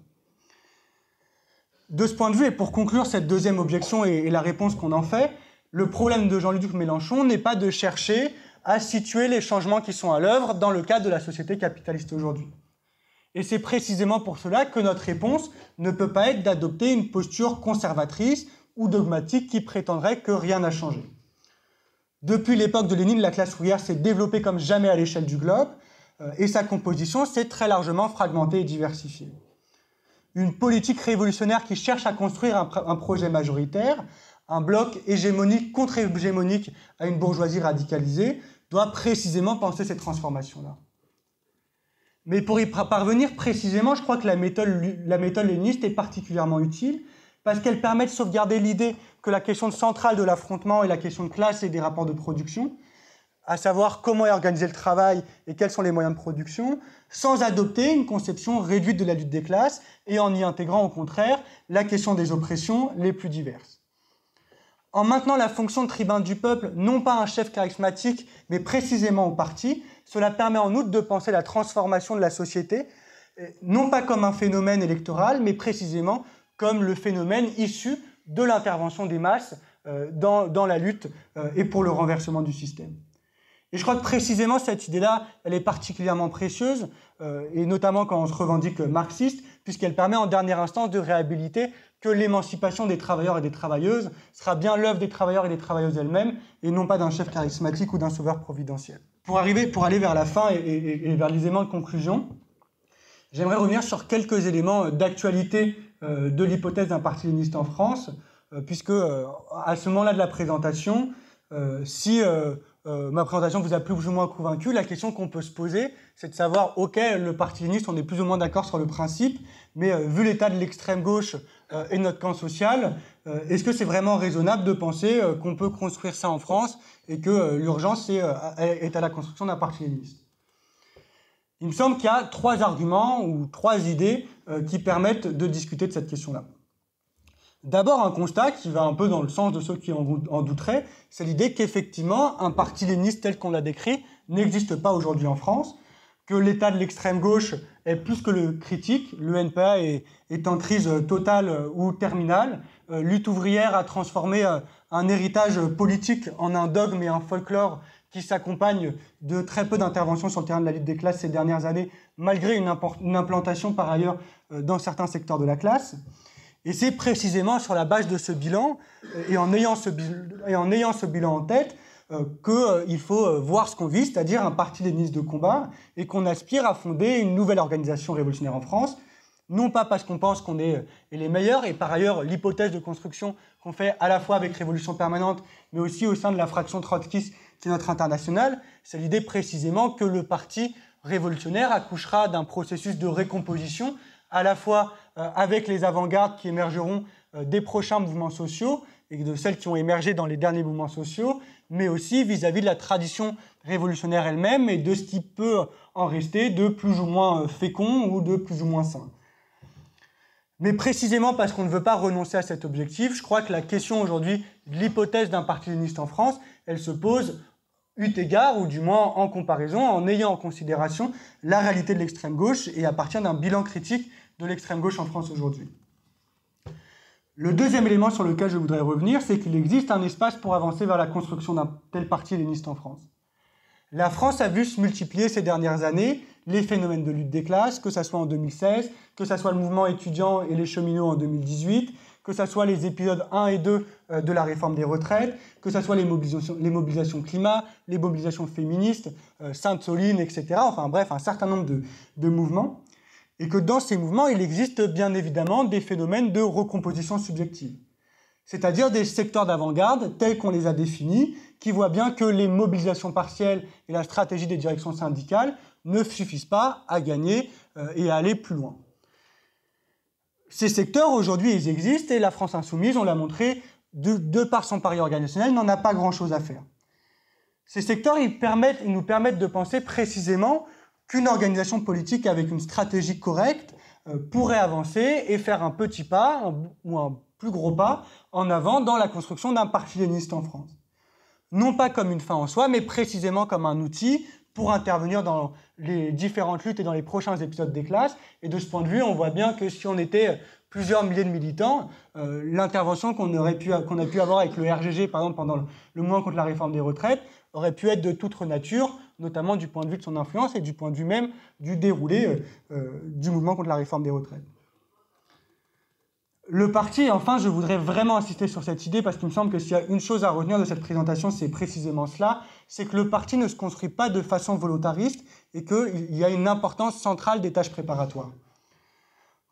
De ce point de vue, et pour conclure cette deuxième objection et la réponse qu'on en fait, le problème de Jean-Luc Mélenchon n'est pas de chercher à situer les changements qui sont à l'œuvre dans le cadre de la société capitaliste aujourd'hui. Et c'est précisément pour cela que notre réponse ne peut pas être d'adopter une posture conservatrice ou dogmatique qui prétendrait que rien n'a changé. Depuis l'époque de Lénine, la classe ouvrière s'est développée comme jamais à l'échelle du globe euh, et sa composition s'est très largement fragmentée et diversifiée. Une politique révolutionnaire qui cherche à construire un, projet majoritaire, un bloc hégémonique, contre-hégémonique à une bourgeoisie radicalisée, doit précisément penser cette transformation là mais pour y parvenir précisément, je crois que la méthode, la est particulièrement utile parce qu'elle permet de sauvegarder l'idée que la question centrale de l'affrontement est la question de classe et des rapports de production, à savoir comment est organisé le travail et quels sont les moyens de production, sans adopter une conception réduite de la lutte des classes et en y intégrant au contraire la question des oppressions les plus diverses. En maintenant la fonction de tribun du peuple, non pas un chef charismatique, mais précisément au parti, cela permet en outre de penser la transformation de la société, euh, non pas comme un phénomène électoral, mais précisément comme le phénomène issu de l'intervention des masses euh, dans, la lutte euh, et pour le renversement du système. Et je crois que précisément cette idée-là, elle est particulièrement précieuse, et notamment quand on se revendique marxiste, puisqu'elle permet en dernière instance de réhabiliter que l'émancipation des travailleurs et des travailleuses sera bien l'œuvre des travailleurs et des travailleuses elles-mêmes, et non pas d'un chef charismatique ou d'un sauveur providentiel. Pour, arriver, pour aller vers la fin et, vers les éléments de conclusion, j'aimerais revenir sur quelques éléments d'actualité euh, de l'hypothèse d'un parti en France, euh, puisque euh, à ce moment-là de la présentation, si euh, ma présentation vous a plus ou moins convaincu. La question qu'on peut se poser, c'est de savoir, ok, le Parti uniste, on est plus ou moins d'accord sur le principe, mais euh, vu l'état de l'extrême gauche euh, et notre camp social, est-ce que c'est vraiment raisonnable de penser qu'on peut construire ça en France et que l'urgence est, à la construction d'un Parti uniste Il me semble qu'il y a trois arguments ou trois idées qui permettent de discuter de cette question-là. D'abord, un constat qui va un peu dans le sens de ceux qui en douteraient, c'est l'idée qu'effectivement, un parti léniste tel qu'on l'a décrit n'existe pas aujourd'hui en France, que l'état de l'extrême gauche est plus que le critique, le NPA est, en crise totale ou terminale, euh, lutte ouvrière a transformé euh, un héritage politique en un dogme et un folklore qui s'accompagne de très peu d'interventions sur le terrain de la lutte des classes ces dernières années, malgré une implantation par ailleurs euh, dans certains secteurs de la classe. Et c'est précisément sur la base de ce bilan, euh, et en ayant ce, bilan en tête, euh, qu'il euh, faut voir ce qu'on vit, c'est-à-dire un parti des ministres de combat, et qu'on aspire à fonder une nouvelle organisation révolutionnaire en France, non pas parce qu'on pense qu'on est les meilleurs, et par ailleurs l'hypothèse de construction qu'on fait à la fois avec Révolution Permanente, mais aussi au sein de la fraction Trotsky qui est notre internationale, c'est l'idée précisément que le parti révolutionnaire accouchera d'un processus de récomposition à la fois euh, avec les avant-gardes qui émergeront euh, des prochains mouvements sociaux et de celles qui ont émergé dans les derniers mouvements sociaux, mais aussi vis-à-vis de la tradition révolutionnaire elle-même et de ce qui peut en rester de plus ou moins euh, fécond ou de plus ou moins sain. Mais précisément parce qu'on ne veut pas renoncer à cet objectif, je crois que la question aujourd'hui de l'hypothèse d'un parti léniste en France, elle se pose eu égard, ou du moins en comparaison, en ayant en considération la réalité de l'extrême gauche et à partir d'un bilan critique de l'extrême gauche en France aujourd'hui. Le deuxième élément sur lequel je voudrais revenir, c'est qu'il existe un espace pour avancer vers la construction d'un tel parti léniste en France. La France a vu se multiplier ces dernières années les phénomènes de lutte des classes, que ce soit en 2016, que ce soit le mouvement étudiant et les cheminots en 2018, que ce soit les épisodes 1 et 2 euh, de la réforme des retraites, que ce soit les mobilisations, climat, les mobilisations féministes, euh, Sainte-Soline, etc. Enfin bref, un certain nombre de mouvements et que dans ces mouvements, il existe bien évidemment des phénomènes de recomposition subjective, c'est-à-dire des secteurs d'avant-garde tels qu'on les a définis, qui voient bien que les mobilisations partielles et la stratégie des directions syndicales ne suffisent pas à gagner euh, et à aller plus loin. Ces secteurs, aujourd'hui, ils existent et la France insoumise, on l'a montré, de, par son pari organisationnel, n'en a pas grand-chose à faire. Ces secteurs, ils nous permettent de penser précisément qu'une organisation politique avec une stratégie correcte euh, pourrait avancer et faire un petit pas ou un plus gros pas en avant dans la construction d'un parti léniniste en France. Non pas comme une fin en soi, mais précisément comme un outil pour intervenir dans les différentes luttes et dans les prochains épisodes des classes. Et de ce point de vue, on voit bien que si on était euh, plusieurs milliers de militants, euh, l'intervention qu'on aurait pu a pu avoir avec le RGG par exemple pendant le, le mois contre la réforme des retraites aurait pu être de toute nature notamment du point de vue de son influence et du point de vue même du déroulé euh, euh, du mouvement contre la réforme des retraites. Le parti, enfin, je voudrais vraiment insister sur cette idée parce qu'il me semble que s'il y a une chose à retenir de cette présentation, c'est précisément cela, c'est que le parti ne se construit pas de façon volontariste et qu'il y a une importance centrale des tâches préparatoires.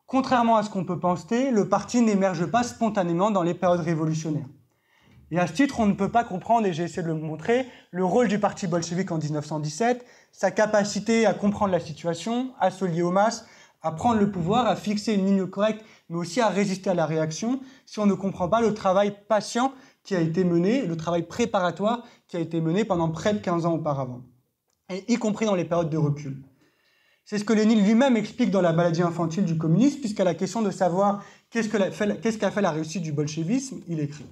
Contrairement à ce qu'on peut penser, le parti n'émerge pas spontanément dans les périodes révolutionnaires. Et à ce titre, on ne peut pas comprendre, et j'ai essayé de le montrer, le rôle du parti bolchevique en 1917, sa capacité à comprendre la situation, à se lier aux masses, à prendre le pouvoir, à fixer une ligne correcte, mais aussi à résister à la réaction, si on ne comprend pas le travail patient qui a été mené, le travail préparatoire qui a été mené pendant près de 15 ans auparavant, y compris dans les périodes de recul. C'est ce que Lénine lui-même explique dans la maladie infantile du communisme, puisqu'à la question de savoir qu'est-ce qu'a fait, fait la réussite du bolchevisme, il écrit.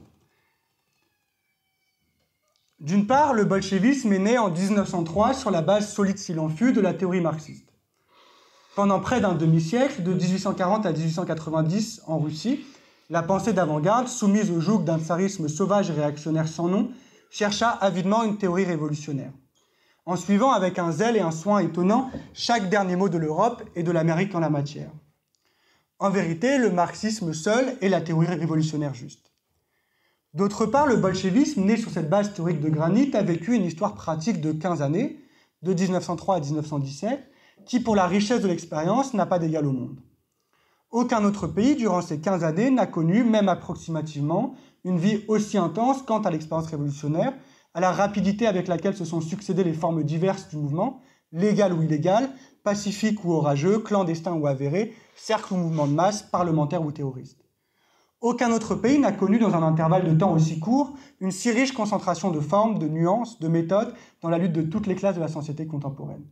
D'une part, le bolchevisme est né en 1903 sur la base solide s'il en fut de la théorie marxiste. Pendant près d'un demi-siècle, de 1840 à 1890 en Russie, la pensée d'avant-garde, soumise au joug d'un tsarisme sauvage et réactionnaire sans nom, chercha avidement une théorie révolutionnaire, en suivant avec un zèle et un soin étonnant chaque dernier mot de l'Europe et de l'Amérique en la matière. En vérité, le marxisme seul est la théorie révolutionnaire juste. D'autre part, le bolchevisme, né sur cette base théorique de granit, a vécu une histoire pratique de 15 années, de 1903 à 1917, qui, pour la richesse de l'expérience, n'a pas d'égal au monde. Aucun autre pays, durant ces 15 années, n'a connu, même approximativement, une vie aussi intense quant à l'expérience révolutionnaire, à la rapidité avec laquelle se sont succédées les formes diverses du mouvement, légal ou illégal, pacifique ou orageux, clandestins ou avéré, cercle ou mouvement de masse, parlementaire ou terroristes. Aucun autre pays n'a connu dans un intervalle de temps aussi court une si riche concentration de formes, de nuances, de méthodes dans la lutte de toutes les classes de la société contemporaine.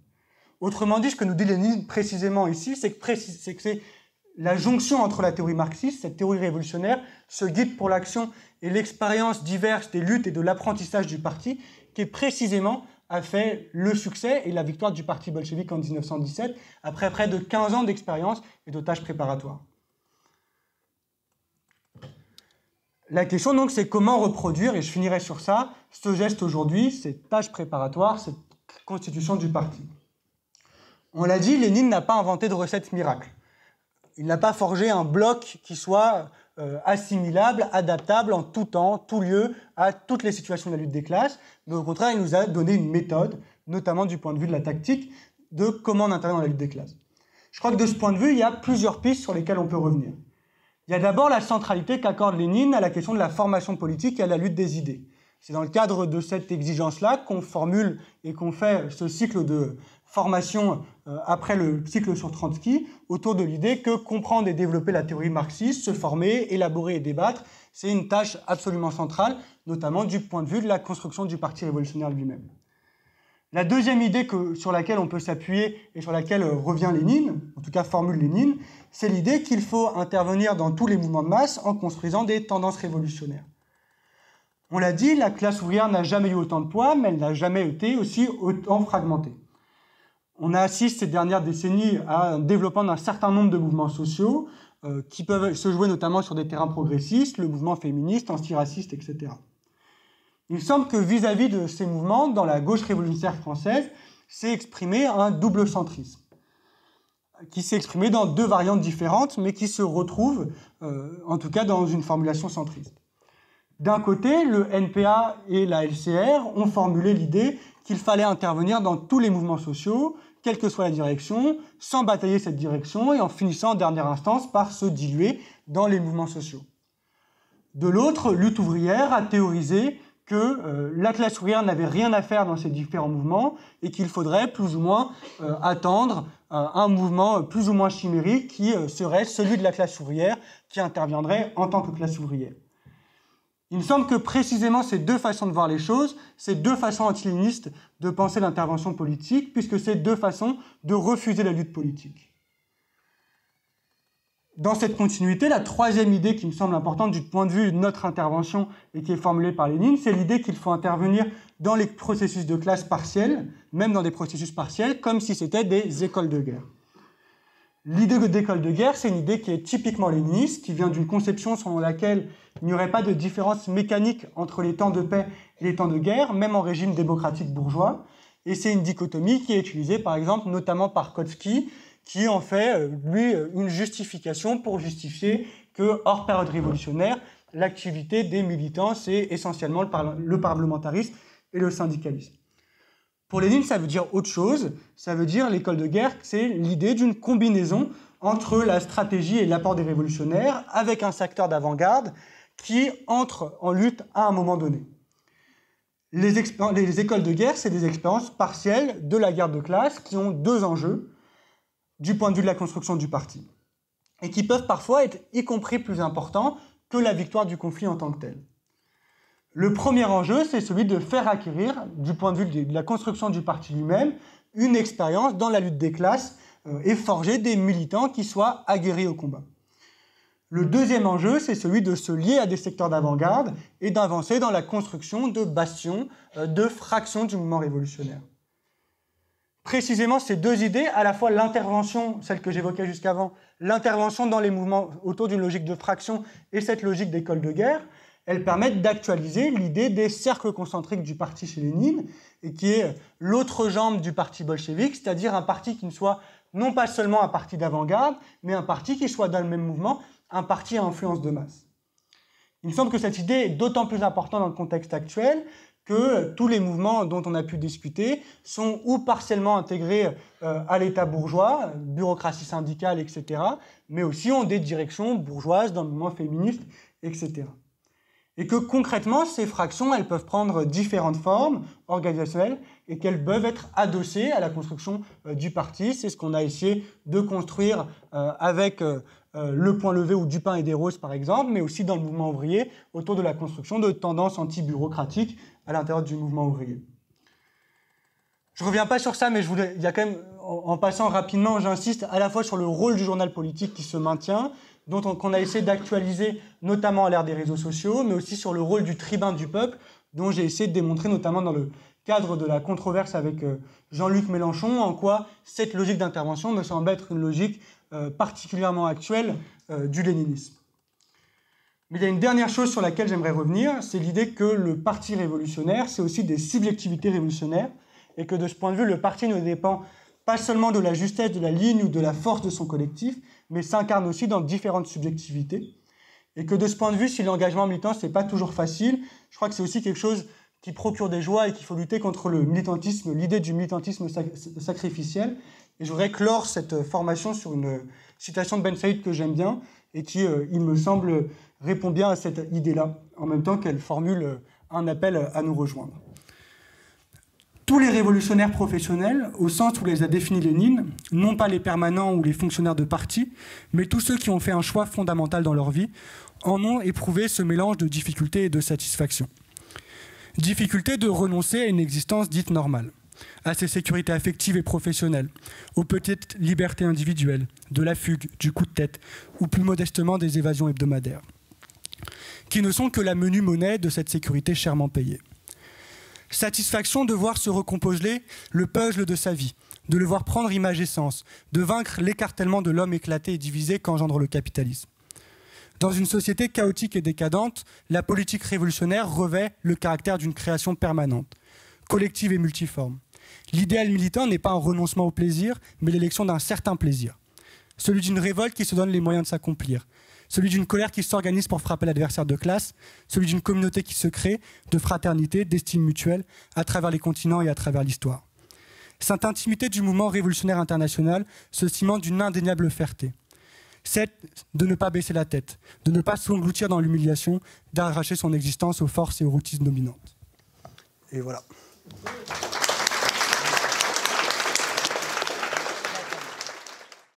Autrement dit, ce que nous dit Lénine précisément ici, c'est que c'est la jonction entre la théorie marxiste, cette théorie révolutionnaire, ce guide pour l'action et l'expérience diverse des luttes et de l'apprentissage du parti, qui précisément a fait le succès et la victoire du parti bolchevique en 1917, après près de 15 ans d'expérience et de tâches préparatoires. La question donc c'est comment reproduire, et je finirai sur ça, ce geste aujourd'hui, cette tâche préparatoire, cette constitution du parti. On l'a dit, Lénine n'a pas inventé de recette miracle. Il n'a pas forgé un bloc qui soit euh, assimilable, adaptable en tout temps, tout lieu, à toutes les situations de la lutte des classes, mais au contraire, il nous a donné une méthode, notamment du point de vue de la tactique, de comment on intervient dans la lutte des classes. Je crois que de ce point de vue, il y a plusieurs pistes sur lesquelles on peut revenir. Il y a d'abord la centralité qu'accorde Lénine à la question de la formation politique et à la lutte des idées. C'est dans le cadre de cette exigence-là qu'on formule et qu'on fait ce cycle de formation euh, après le cycle sur Trotsky autour de l'idée que comprendre et développer la théorie marxiste, se former, élaborer et débattre, c'est une tâche absolument centrale, notamment du point de vue de la construction du Parti révolutionnaire lui-même. La deuxième idée sur laquelle on peut s'appuyer et sur laquelle euh, revient Lénine, en tout cas formule Lénine, c'est l'idée qu'il faut intervenir dans tous les mouvements de masse en construisant des tendances révolutionnaires. On l'a dit, la classe ouvrière n'a jamais eu autant de poids, mais elle n'a jamais été aussi autant fragmentée. On a assisté ces dernières décennies à un développement d'un certain nombre de mouvements sociaux euh, qui peuvent se jouer notamment sur des terrains progressistes, le mouvement féministe, antiraciste, etc. Il semble que vis-à-vis de ces mouvements, dans la gauche révolutionnaire française, s'est exprimé un double centrisme, qui s'est exprimé dans deux variantes différentes, mais qui se retrouve, euh, en tout cas, dans une formulation centriste. D'un côté, le NPA et la LCR ont formulé l'idée qu'il fallait intervenir dans tous les mouvements sociaux, quelle que soit la direction, sans batailler cette direction et en finissant en dernière instance par se diluer dans les mouvements sociaux. De l'autre, Lutte ouvrière a théorisé que euh, la classe ouvrière n'avait rien à faire dans ces différents mouvements et qu'il faudrait plus ou moins euh, attendre euh, un mouvement plus ou moins chimérique qui serait celui de la classe ouvrière qui interviendrait en tant que classe ouvrière. Il me semble que précisément ces deux façons de voir les choses, ces deux façons antilinistes de penser l'intervention politique, puisque c'est deux façons de refuser la lutte politique. Dans cette continuité, la troisième idée qui me semble importante du point de vue de notre intervention et qui est formulée par Lénine, c'est l'idée qu'il faut intervenir dans les processus de classe partiels, même dans des processus partiels, comme si c'était des écoles de guerre. L'idée d'école de guerre, c'est une idée qui est typiquement léniniste, qui vient d'une conception selon laquelle il n'y aurait pas de différence mécanique entre les temps de paix et les temps de guerre, même en régime démocratique bourgeois. Et c'est une dichotomie qui est utilisée, par exemple, notamment par Kotsky, qui en fait, euh, lui, euh, une justification pour justifier que, hors période révolutionnaire, l'activité des militants, c'est essentiellement le, par le, parlementarisme et le syndicalisme. Pour Lénine, ça veut dire autre chose. Ça veut dire l'école de guerre, c'est l'idée d'une combinaison entre la stratégie et l'apport des révolutionnaires, avec un secteur d'avant-garde qui entre en lutte à un moment donné. Les, les écoles de guerre, c'est des expériences partielles de la guerre de classe qui ont deux enjeux du point de vue de la construction du parti, et qui peuvent parfois être y compris plus importants que la victoire du conflit en tant que tel. Le premier enjeu, c'est celui de faire acquérir, du point de vue de la construction du parti lui-même, une expérience dans la lutte des classes euh, et forger des militants qui soient aguerris au combat. Le deuxième enjeu, c'est celui de se lier à des secteurs d'avant-garde et d'avancer dans la construction de bastions, euh, de fractions du mouvement révolutionnaire précisément ces deux idées, à la fois l'intervention, celle que j'évoquais jusqu'avant, l'intervention dans les mouvements autour d'une logique de fraction et cette logique d'école de guerre, elles permettent d'actualiser l'idée des cercles concentriques du parti chez et qui est l'autre jambe du parti bolchevique, c'est-à-dire un parti qui ne soit non pas seulement un parti d'avant-garde, mais un parti qui soit dans le même mouvement, un parti à influence de masse. Il me semble que cette idée est d'autant plus importante dans le contexte actuel que euh, tous les mouvements dont on a pu discuter sont ou partiellement intégrés euh, à l'État bourgeois, bureaucratie syndicale, etc., mais aussi ont des directions bourgeoises dans le mouvement féministe, etc. Et que concrètement, ces fractions, elles peuvent prendre différentes formes organisationnelles et qu'elles peuvent être adossées à la construction euh, du parti. C'est ce qu'on a essayé de construire avec euh, le Point Levé ou pain et des Roses, par exemple, mais aussi dans le mouvement ouvrier, autour de la construction de tendances anti-bureaucratiques à l'intérieur du mouvement ouvrier. Je ne reviens pas sur ça, mais je il y a quand même, en, passant rapidement, j'insiste à la fois sur le rôle du journal politique qui se maintient, dont on, qu'on a essayé d'actualiser notamment à l'ère des réseaux sociaux, mais aussi sur le rôle du tribun du peuple, dont j'ai essayé de démontrer notamment dans le cadre de la controverse avec euh, Jean-Luc Mélenchon, en quoi cette logique d'intervention me semble être une logique euh, particulièrement actuelle euh, du léninisme. Mais il y a une dernière chose sur laquelle j'aimerais revenir, c'est l'idée que le parti révolutionnaire, c'est aussi des subjectivités révolutionnaires, et que de ce point de vue, le parti ne dépend pas seulement de la justesse de la ligne ou de la force de son collectif, mais s'incarne aussi dans différentes subjectivités. Et que de ce point de vue, si l'engagement militant, ce n'est pas toujours facile, je crois que c'est aussi quelque chose qui procure des joies et qu'il faut lutter contre le militantisme, l'idée du militantisme sacrificiel, et je voudrais clore cette euh, formation sur une euh, citation de Ben Saïd que j'aime bien et qui, euh, il me semble, répond bien à cette idée-là, en même temps qu'elle formule un appel à nous rejoindre. Tous les révolutionnaires professionnels, au sens où les a définis Lénine, non pas les permanents ou les fonctionnaires de parti, mais tous ceux qui ont fait un choix fondamental dans leur vie, en ont éprouvé ce mélange de difficultés et de satisfaction. Difficulté de renoncer à une existence dite normale à ses sécurités affectives et professionnelles, aux petites libertés individuelles, de la fugue, du coup de tête, ou plus modestement des évasions hebdomadaires, qui ne sont que la menu monnaie de cette sécurité chèrement payée. Satisfaction de voir se recomposer le puzzle de sa vie, de le voir prendre image et sens, de vaincre l'écartèlement de l'homme éclaté et divisé qu'engendre le capitalisme. Dans une société chaotique et décadente, la politique révolutionnaire revêt le caractère d'une création permanente, collective et multiforme, L'idéal militant n'est pas un renoncement au plaisir, mais l'élection d'un certain plaisir. Celui d'une révolte qui se donne les moyens de s'accomplir. Celui d'une colère qui s'organise pour frapper l'adversaire de classe. Celui d'une communauté qui se crée, de fraternité, d'estime mutuelle, à travers les continents et à travers l'histoire. Cette intimité du mouvement révolutionnaire international se cimente d'une indéniable fierté. Celle de ne pas baisser la tête, de ne pas s'engloutir dans l'humiliation, d'arracher son existence aux forces et aux routines dominantes. Et voilà.